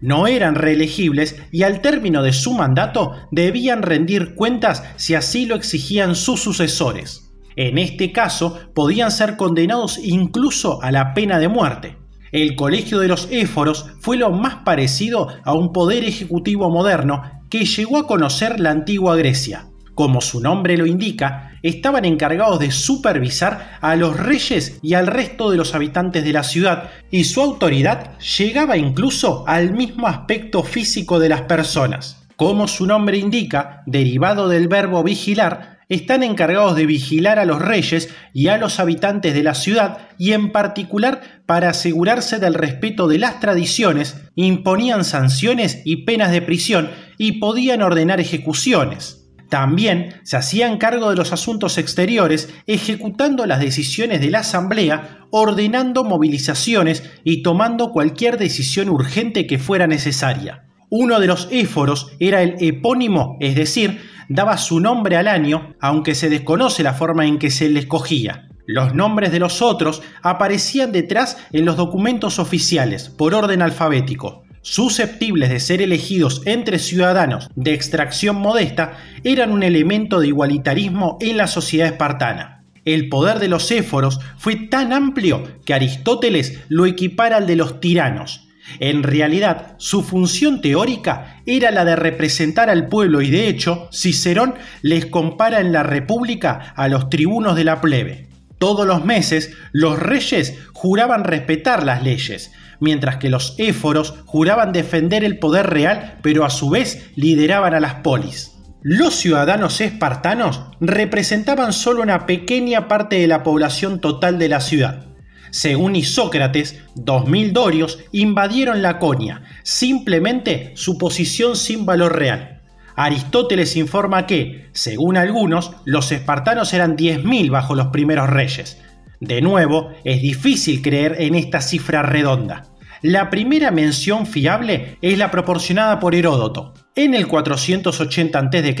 No eran reelegibles y al término de su mandato debían rendir cuentas si así lo exigían sus sucesores. En este caso, podían ser condenados incluso a la pena de muerte. El Colegio de los Éforos fue lo más parecido a un poder ejecutivo moderno que llegó a conocer la antigua Grecia como su nombre lo indica, estaban encargados de supervisar a los reyes y al resto de los habitantes de la ciudad, y su autoridad llegaba incluso al mismo aspecto físico de las personas. Como su nombre indica, derivado del verbo vigilar, están encargados de vigilar a los reyes y a los habitantes de la ciudad y en particular para asegurarse del respeto de las tradiciones, imponían sanciones y penas de prisión y podían ordenar ejecuciones. También se hacían cargo de los asuntos exteriores, ejecutando las decisiones de la Asamblea, ordenando movilizaciones y tomando cualquier decisión urgente que fuera necesaria. Uno de los éforos era el epónimo, es decir, daba su nombre al año, aunque se desconoce la forma en que se le escogía. Los nombres de los otros aparecían detrás en los documentos oficiales, por orden alfabético susceptibles de ser elegidos entre ciudadanos de extracción modesta, eran un elemento de igualitarismo en la sociedad espartana. El poder de los éforos fue tan amplio que Aristóteles lo equipara al de los tiranos. En realidad, su función teórica era la de representar al pueblo y de hecho, Cicerón les compara en la República a los tribunos de la plebe. Todos los meses, los reyes juraban respetar las leyes, mientras que los éforos juraban defender el poder real, pero a su vez lideraban a las polis. Los ciudadanos espartanos representaban solo una pequeña parte de la población total de la ciudad. Según Isócrates, 2.000 dorios invadieron Laconia, simplemente su posición sin valor real. Aristóteles informa que, según algunos, los espartanos eran 10.000 bajo los primeros reyes. De nuevo, es difícil creer en esta cifra redonda. La primera mención fiable es la proporcionada por Heródoto. En el 480 a.C.,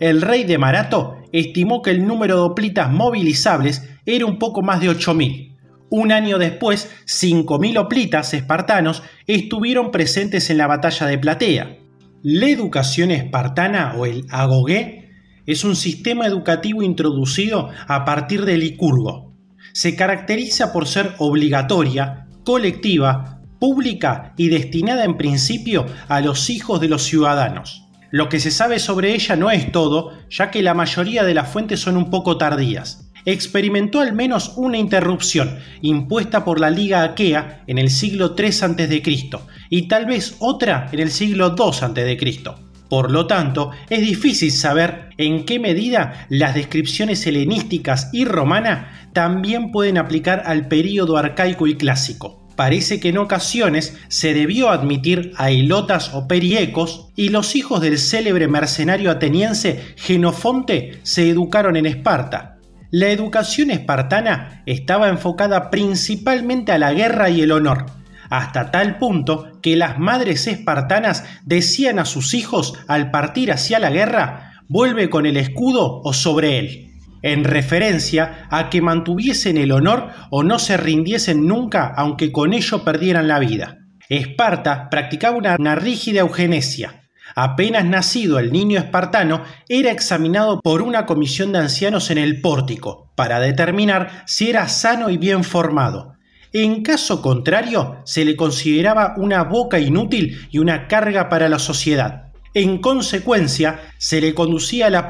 el rey de Marato estimó que el número de hoplitas movilizables era un poco más de 8000. Un año después, 5.000 hoplitas espartanos estuvieron presentes en la batalla de Platea. La educación espartana o el agogué, es un sistema educativo introducido a partir del licurgo. Se caracteriza por ser obligatoria, colectiva, pública y destinada en principio a los hijos de los ciudadanos. Lo que se sabe sobre ella no es todo, ya que la mayoría de las fuentes son un poco tardías. Experimentó al menos una interrupción impuesta por la Liga Aquea en el siglo III a.C. y tal vez otra en el siglo II a.C. Por lo tanto, es difícil saber en qué medida las descripciones helenísticas y romanas también pueden aplicar al período arcaico y clásico. Parece que en ocasiones se debió admitir a Ilotas o periecos y los hijos del célebre mercenario ateniense Genofonte se educaron en Esparta. La educación espartana estaba enfocada principalmente a la guerra y el honor, hasta tal punto que las madres espartanas decían a sus hijos al partir hacia la guerra, vuelve con el escudo o sobre él en referencia a que mantuviesen el honor o no se rindiesen nunca aunque con ello perdieran la vida. Esparta practicaba una, rígida eugenesia, Apenas nacido el niño espartano era examinado por una comisión de ancianos en el pórtico para determinar si era sano y bien formado. En caso contrario, se le consideraba una boca inútil y una carga para la sociedad. En consecuencia, se le conducía a la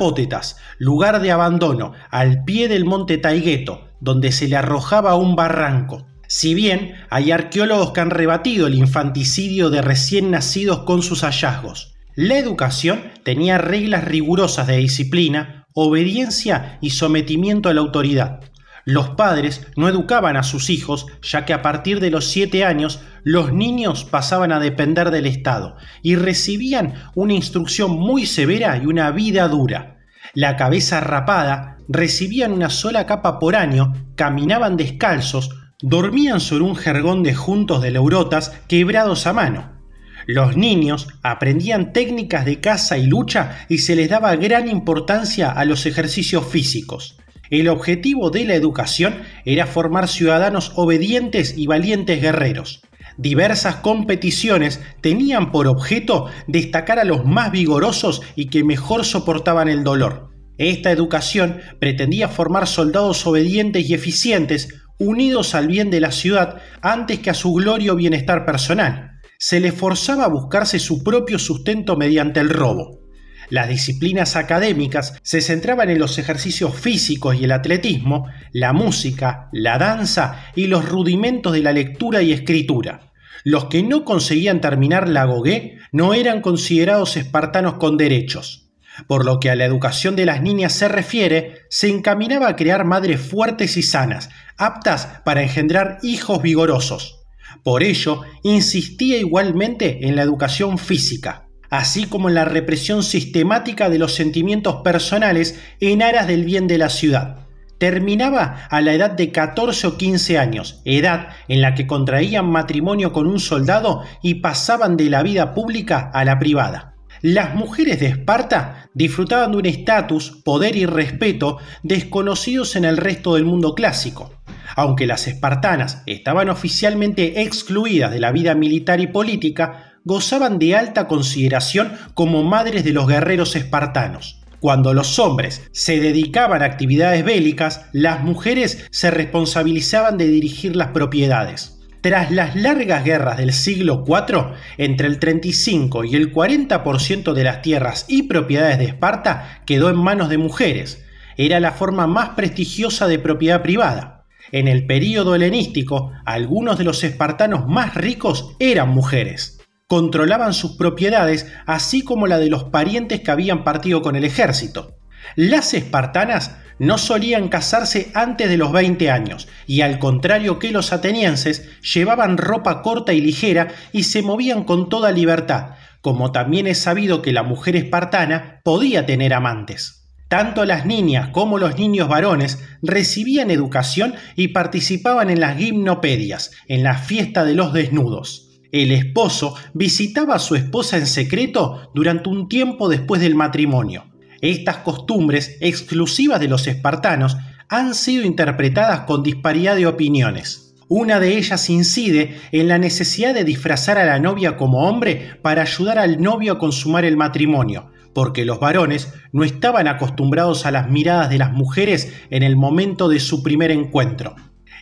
lugar de abandono, al pie del monte Taigueto, donde se le arrojaba a un barranco. Si bien hay arqueólogos que han rebatido el infanticidio de recién nacidos con sus hallazgos, la educación tenía reglas rigurosas de disciplina, obediencia y sometimiento a la autoridad. Los padres no educaban a sus hijos, ya que a partir de los 7 años los niños pasaban a depender del Estado y recibían una instrucción muy severa y una vida dura. La cabeza rapada, recibían una sola capa por año, caminaban descalzos, dormían sobre un jergón de juntos de laurotas quebrados a mano. Los niños aprendían técnicas de caza y lucha y se les daba gran importancia a los ejercicios físicos el objetivo de la educación era formar ciudadanos obedientes y valientes guerreros. Diversas competiciones tenían por objeto destacar a los más vigorosos y que mejor soportaban el dolor. Esta educación pretendía formar soldados obedientes y eficientes, unidos al bien de la ciudad antes que a su gloria o bienestar personal. Se les forzaba a buscarse su propio sustento mediante el robo. Las disciplinas académicas se centraban en los ejercicios físicos y el atletismo, la música, la danza y los rudimentos de la lectura y escritura. Los que no conseguían terminar la gogué no eran considerados espartanos con derechos. Por lo que a la educación de las niñas se refiere, se encaminaba a crear madres fuertes y sanas, aptas para engendrar hijos vigorosos. Por ello, insistía igualmente en la educación física, así como en la represión sistemática de los sentimientos personales en aras del bien de la ciudad. Terminaba a la edad de 14 o 15 años, edad en la que contraían matrimonio con un soldado y pasaban de la vida pública a la privada las mujeres de Esparta disfrutaban de un estatus, poder y respeto desconocidos en el resto del mundo clásico. Aunque las espartanas estaban oficialmente excluidas de la vida militar y política, gozaban de alta consideración como madres de los guerreros espartanos. Cuando los hombres se dedicaban a actividades bélicas, las mujeres se responsabilizaban de dirigir las propiedades. Tras las largas guerras del siglo IV, entre el 35 y el 40% de las tierras y propiedades de Esparta quedó en manos de mujeres. Era la forma más prestigiosa de propiedad privada. En el período helenístico, algunos de los espartanos más ricos eran mujeres controlaban sus propiedades, así como la de los parientes que habían partido con el ejército. Las espartanas no solían casarse antes de los 20 años, y al contrario que los atenienses, llevaban ropa corta y ligera y se movían con toda libertad, como también es sabido que la mujer espartana podía tener amantes. Tanto las niñas como los niños varones recibían educación y participaban en las gimnopedias, en la fiesta de los desnudos el esposo visitaba a su esposa en secreto durante un tiempo después del matrimonio. Estas costumbres exclusivas de los espartanos han sido interpretadas con disparidad de opiniones. Una de ellas incide en la necesidad de disfrazar a la novia como hombre para ayudar al novio a consumar el matrimonio, porque los varones no estaban acostumbrados a las miradas de las mujeres en el momento de su primer encuentro.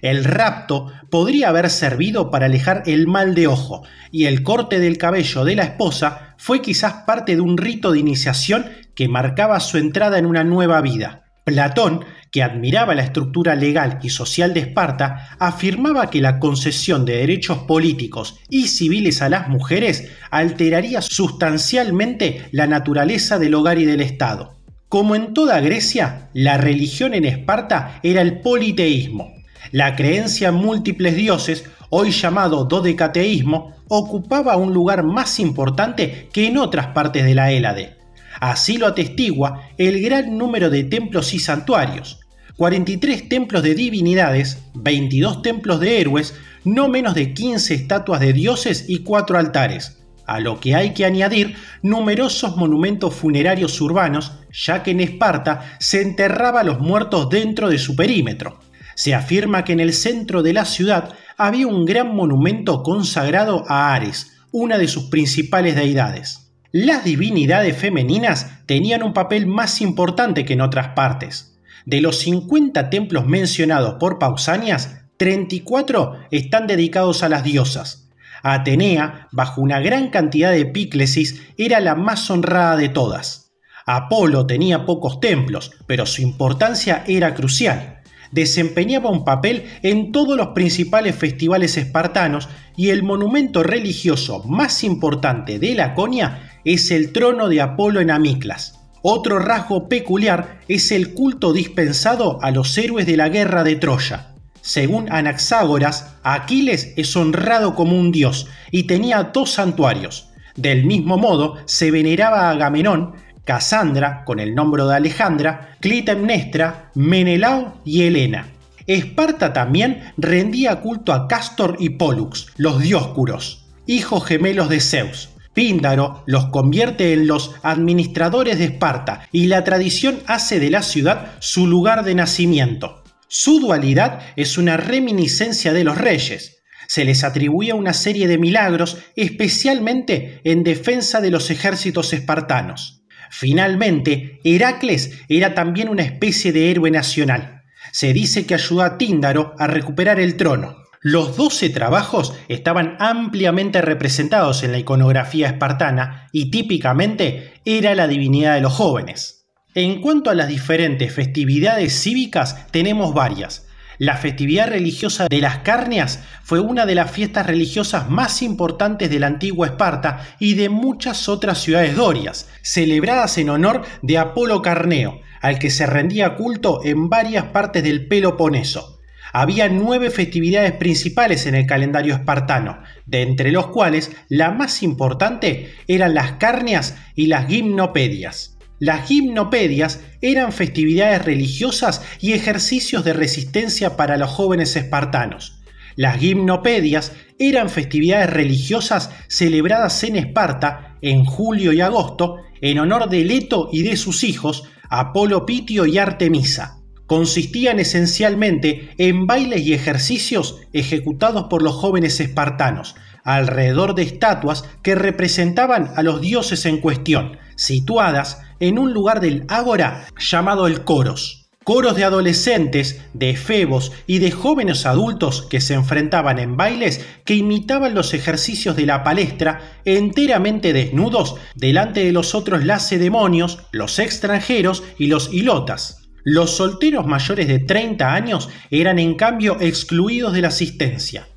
El rapto podría haber servido para alejar el mal de ojo, y el corte del cabello de la esposa fue quizás parte de un rito de iniciación que marcaba su entrada en una nueva vida. Platón, que admiraba la estructura legal y social de Esparta, afirmaba que la concesión de derechos políticos y civiles a las mujeres alteraría sustancialmente la naturaleza del hogar y del Estado. Como en toda Grecia, la religión en Esparta era el politeísmo, la creencia en múltiples dioses, hoy llamado dodecateísmo, ocupaba un lugar más importante que en otras partes de la Hélade. Así lo atestigua el gran número de templos y santuarios, 43 templos de divinidades, 22 templos de héroes, no menos de 15 estatuas de dioses y 4 altares, a lo que hay que añadir numerosos monumentos funerarios urbanos, ya que en Esparta se enterraba a los muertos dentro de su perímetro. Se afirma que en el centro de la ciudad había un gran monumento consagrado a Ares, una de sus principales deidades. Las divinidades femeninas tenían un papel más importante que en otras partes. De los 50 templos mencionados por Pausanias, 34 están dedicados a las diosas. Atenea, bajo una gran cantidad de epíclesis, era la más honrada de todas. Apolo tenía pocos templos, pero su importancia era crucial desempeñaba un papel en todos los principales festivales espartanos y el monumento religioso más importante de Laconia es el trono de Apolo en Amiclas. Otro rasgo peculiar es el culto dispensado a los héroes de la guerra de Troya. Según Anaxágoras, Aquiles es honrado como un dios y tenía dos santuarios. Del mismo modo, se veneraba a Agamenón, Casandra, con el nombre de Alejandra, Clitemnestra, Menelao y Helena. Esparta también rendía culto a Castor y Pollux, los dioscuros, hijos gemelos de Zeus. Píndaro los convierte en los administradores de Esparta y la tradición hace de la ciudad su lugar de nacimiento. Su dualidad es una reminiscencia de los reyes, se les atribuía una serie de milagros, especialmente en defensa de los ejércitos espartanos. Finalmente, Heracles era también una especie de héroe nacional. Se dice que ayudó a Tíndaro a recuperar el trono. Los doce trabajos estaban ampliamente representados en la iconografía espartana y típicamente era la divinidad de los jóvenes. En cuanto a las diferentes festividades cívicas, tenemos varias, la festividad religiosa de las carnias fue una de las fiestas religiosas más importantes de la antigua Esparta y de muchas otras ciudades dorias, celebradas en honor de Apolo Carneo, al que se rendía culto en varias partes del Peloponeso. Había nueve festividades principales en el calendario espartano, de entre los cuales la más importante eran las Carnias y las Gimnopedias. Las gimnopedias eran festividades religiosas y ejercicios de resistencia para los jóvenes espartanos. Las gimnopedias eran festividades religiosas celebradas en Esparta en julio y agosto en honor de Leto y de sus hijos, Apolo Pitio y Artemisa. Consistían esencialmente en bailes y ejercicios ejecutados por los jóvenes espartanos, alrededor de estatuas que representaban a los dioses en cuestión, situadas en un lugar del Ágora llamado el Coros coros de adolescentes, de febos y de jóvenes adultos que se enfrentaban en bailes que imitaban los ejercicios de la palestra enteramente desnudos delante de los otros lacedemonios, los extranjeros y los ilotas. Los solteros mayores de 30 años eran en cambio excluidos de la asistencia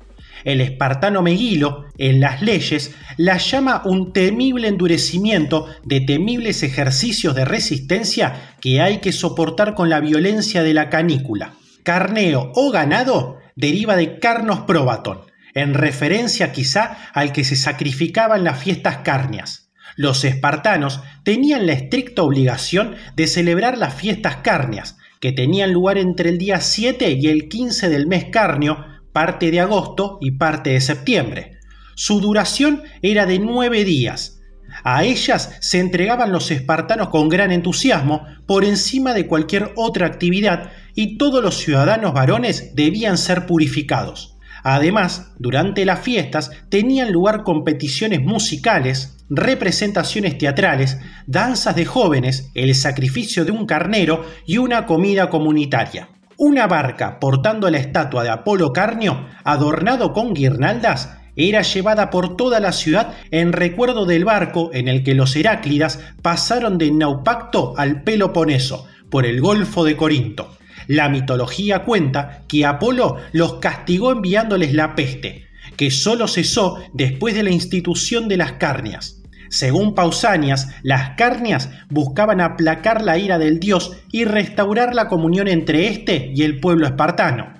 el espartano Megilo, en las leyes, las llama un temible endurecimiento de temibles ejercicios de resistencia que hay que soportar con la violencia de la canícula. Carneo o ganado deriva de carnos probaton, en referencia quizá al que se sacrificaba en las fiestas carnias. Los espartanos tenían la estricta obligación de celebrar las fiestas carnias, que tenían lugar entre el día 7 y el 15 del mes carnio, parte de agosto y parte de septiembre. Su duración era de nueve días. A ellas se entregaban los espartanos con gran entusiasmo por encima de cualquier otra actividad y todos los ciudadanos varones debían ser purificados. Además, durante las fiestas tenían lugar competiciones musicales, representaciones teatrales, danzas de jóvenes, el sacrificio de un carnero y una comida comunitaria. Una barca portando la estatua de Apolo Carnio, adornado con guirnaldas, era llevada por toda la ciudad en recuerdo del barco en el que los Heráclidas pasaron de Naupacto al Peloponeso, por el Golfo de Corinto. La mitología cuenta que Apolo los castigó enviándoles la peste, que solo cesó después de la institución de las Carnias. Según Pausanias, las carnias buscaban aplacar la ira del dios y restaurar la comunión entre éste y el pueblo espartano.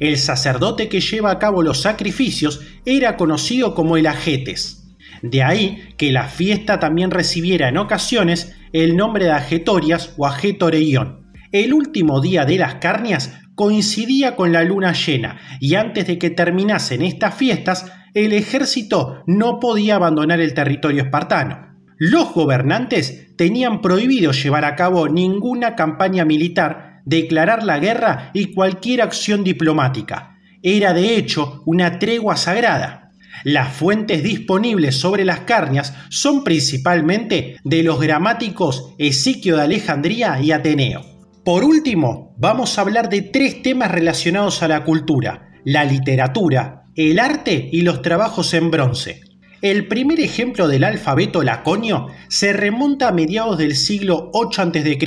El sacerdote que lleva a cabo los sacrificios era conocido como el ajetes. De ahí que la fiesta también recibiera en ocasiones el nombre de ajetorias o ajetoreión. El último día de las carnias coincidía con la luna llena y antes de que terminasen estas fiestas, el ejército no podía abandonar el territorio espartano. Los gobernantes tenían prohibido llevar a cabo ninguna campaña militar, declarar la guerra y cualquier acción diplomática. Era de hecho una tregua sagrada. Las fuentes disponibles sobre las carnias son principalmente de los gramáticos Esiquio de Alejandría y Ateneo. Por último, vamos a hablar de tres temas relacionados a la cultura, la literatura, el arte y los trabajos en bronce. El primer ejemplo del alfabeto laconio se remonta a mediados del siglo 8 a.C.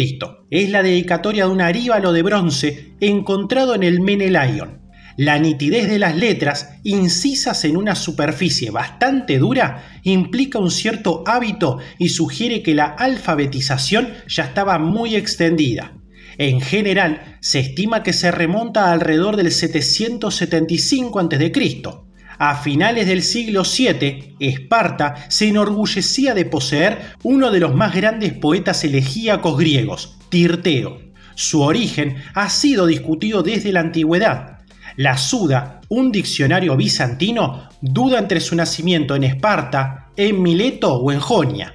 Es la dedicatoria de un aríbalo de bronce encontrado en el Menelaion. La nitidez de las letras, incisas en una superficie bastante dura, implica un cierto hábito y sugiere que la alfabetización ya estaba muy extendida. En general, se estima que se remonta alrededor del 775 a.C. A finales del siglo VII, Esparta se enorgullecía de poseer uno de los más grandes poetas elegíacos griegos, Tirteo. Su origen ha sido discutido desde la antigüedad. La Suda, un diccionario bizantino, duda entre su nacimiento en Esparta, en Mileto o en Jonia.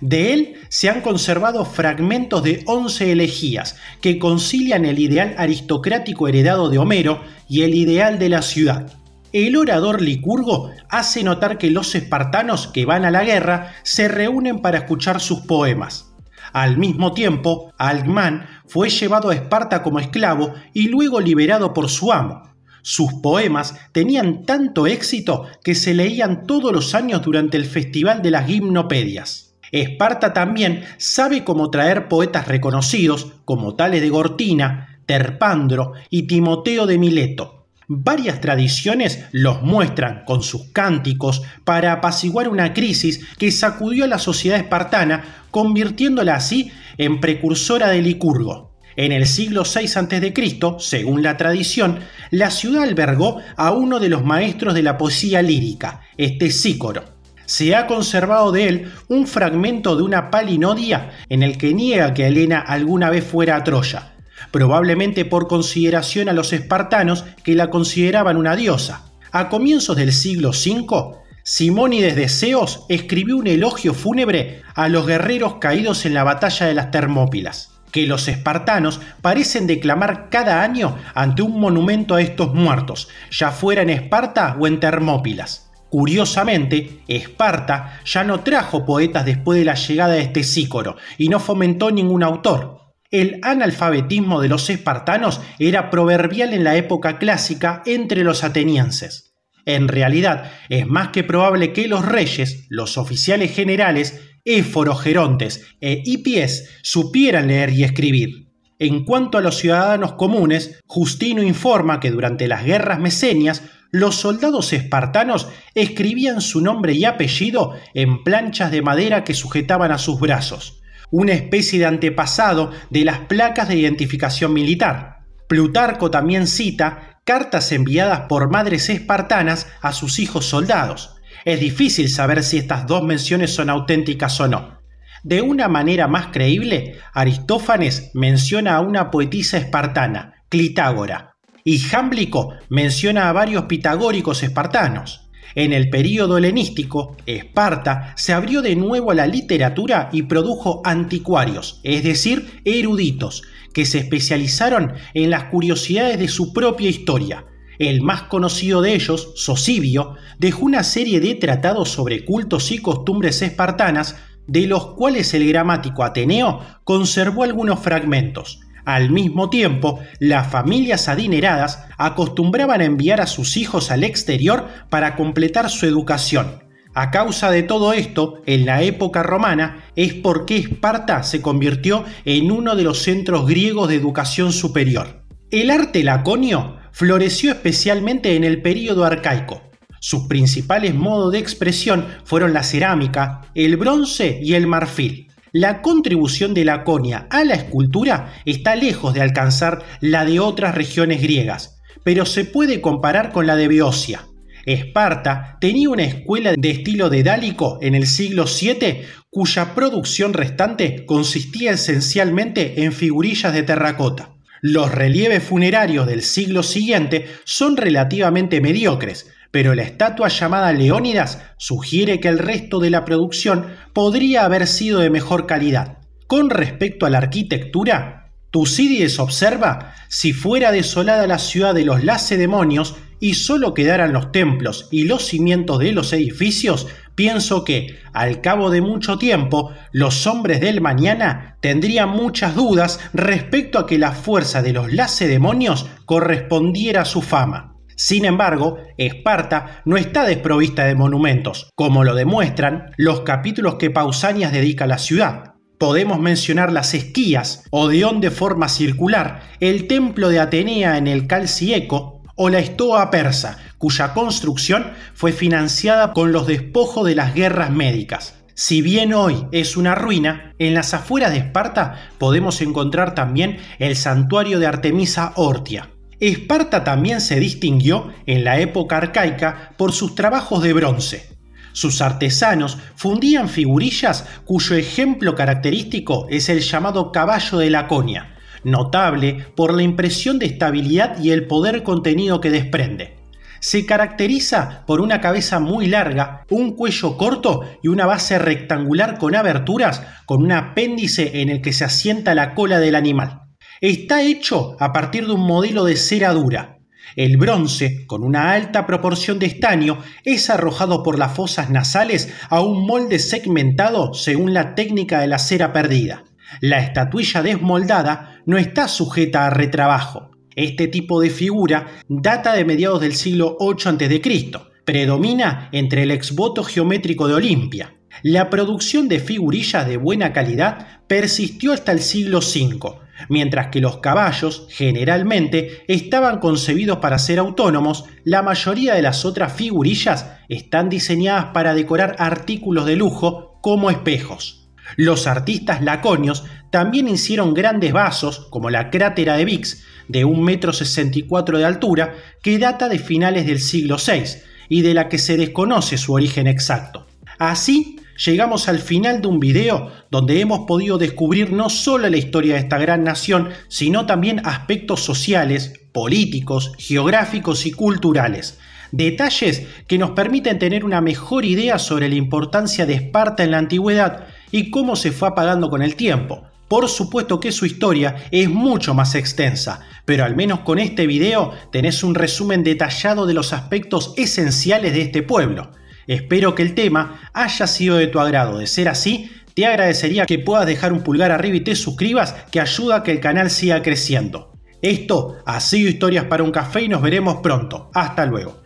De él se han conservado fragmentos de 11 elegías que concilian el ideal aristocrático heredado de Homero y el ideal de la ciudad. El orador licurgo hace notar que los espartanos que van a la guerra se reúnen para escuchar sus poemas. Al mismo tiempo, Alcmán fue llevado a Esparta como esclavo y luego liberado por su amo, sus poemas tenían tanto éxito que se leían todos los años durante el Festival de las Gimnopedias. Esparta también sabe cómo traer poetas reconocidos, como tales de Gortina, Terpandro y Timoteo de Mileto. Varias tradiciones los muestran con sus cánticos para apaciguar una crisis que sacudió a la sociedad espartana, convirtiéndola así en precursora de Licurgo. En el siglo VI a.C., según la tradición, la ciudad albergó a uno de los maestros de la poesía lírica, este Sícoro se ha conservado de él un fragmento de una palinodia en el que niega que Helena alguna vez fuera a Troya, probablemente por consideración a los espartanos que la consideraban una diosa. A comienzos del siglo V, Simónides de Zeos escribió un elogio fúnebre a los guerreros caídos en la batalla de las Termópilas, que los espartanos parecen declamar cada año ante un monumento a estos muertos, ya fuera en Esparta o en Termópilas Curiosamente, Esparta ya no trajo poetas después de la llegada de este sícoro y no fomentó ningún autor. El analfabetismo de los espartanos era proverbial en la época clásica entre los atenienses. En realidad, es más que probable que los reyes, los oficiales generales, éforos, gerontes e hipies supieran leer y escribir. En cuanto a los ciudadanos comunes, Justino informa que durante las guerras mesenias los soldados espartanos escribían su nombre y apellido en planchas de madera que sujetaban a sus brazos, una especie de antepasado de las placas de identificación militar. Plutarco también cita cartas enviadas por madres espartanas a sus hijos soldados. Es difícil saber si estas dos menciones son auténticas o no. De una manera más creíble, Aristófanes menciona a una poetisa espartana, Clitágora, y Jámblico menciona a varios pitagóricos espartanos. En el período helenístico, Esparta se abrió de nuevo a la literatura y produjo anticuarios, es decir, eruditos, que se especializaron en las curiosidades de su propia historia. El más conocido de ellos, Sosibio, dejó una serie de tratados sobre cultos y costumbres espartanas, de los cuales el gramático Ateneo conservó algunos fragmentos. Al mismo tiempo, las familias adineradas acostumbraban a enviar a sus hijos al exterior para completar su educación. A causa de todo esto, en la época romana, es porque Esparta se convirtió en uno de los centros griegos de educación superior. El arte laconio floreció especialmente en el período arcaico. Sus principales modos de expresión fueron la cerámica, el bronce y el marfil la contribución de Laconia a la escultura está lejos de alcanzar la de otras regiones griegas, pero se puede comparar con la de Beocia. Esparta tenía una escuela de estilo dálico en el siglo VII cuya producción restante consistía esencialmente en figurillas de terracota. Los relieves funerarios del siglo siguiente son relativamente mediocres, pero la estatua llamada Leónidas sugiere que el resto de la producción podría haber sido de mejor calidad. Con respecto a la arquitectura, Tucídides observa si fuera desolada la ciudad de los lacedemonios y solo quedaran los templos y los cimientos de los edificios, pienso que, al cabo de mucho tiempo, los hombres del mañana tendrían muchas dudas respecto a que la fuerza de los lacedemonios correspondiera a su fama. Sin embargo, Esparta no está desprovista de monumentos, como lo demuestran los capítulos que Pausanias dedica a la ciudad. Podemos mencionar las esquías, Odeón de forma circular, el templo de Atenea en el Calcieco o la estoa persa, cuya construcción fue financiada con los despojos de las guerras médicas. Si bien hoy es una ruina, en las afueras de Esparta podemos encontrar también el santuario de Artemisa Ortia, Esparta también se distinguió en la época arcaica por sus trabajos de bronce. Sus artesanos fundían figurillas cuyo ejemplo característico es el llamado caballo de Laconia, notable por la impresión de estabilidad y el poder contenido que desprende. Se caracteriza por una cabeza muy larga, un cuello corto y una base rectangular con aberturas con un apéndice en el que se asienta la cola del animal. Está hecho a partir de un modelo de cera dura. El bronce, con una alta proporción de estaño, es arrojado por las fosas nasales a un molde segmentado según la técnica de la cera perdida. La estatuilla desmoldada no está sujeta a retrabajo. Este tipo de figura data de mediados del siglo VIII a.C. Predomina entre el exvoto geométrico de Olimpia. La producción de figurillas de buena calidad persistió hasta el siglo V, Mientras que los caballos, generalmente, estaban concebidos para ser autónomos, la mayoría de las otras figurillas están diseñadas para decorar artículos de lujo como espejos. Los artistas laconios también hicieron grandes vasos, como la crátera de Vix, de 1,64 m de altura, que data de finales del siglo VI y de la que se desconoce su origen exacto. Así, llegamos al final de un video donde hemos podido descubrir no solo la historia de esta gran nación, sino también aspectos sociales, políticos, geográficos y culturales. Detalles que nos permiten tener una mejor idea sobre la importancia de Esparta en la antigüedad y cómo se fue apagando con el tiempo. Por supuesto que su historia es mucho más extensa, pero al menos con este video tenés un resumen detallado de los aspectos esenciales de este pueblo. Espero que el tema haya sido de tu agrado. De ser así, te agradecería que puedas dejar un pulgar arriba y te suscribas, que ayuda a que el canal siga creciendo. Esto ha sido Historias para un Café y nos veremos pronto. Hasta luego.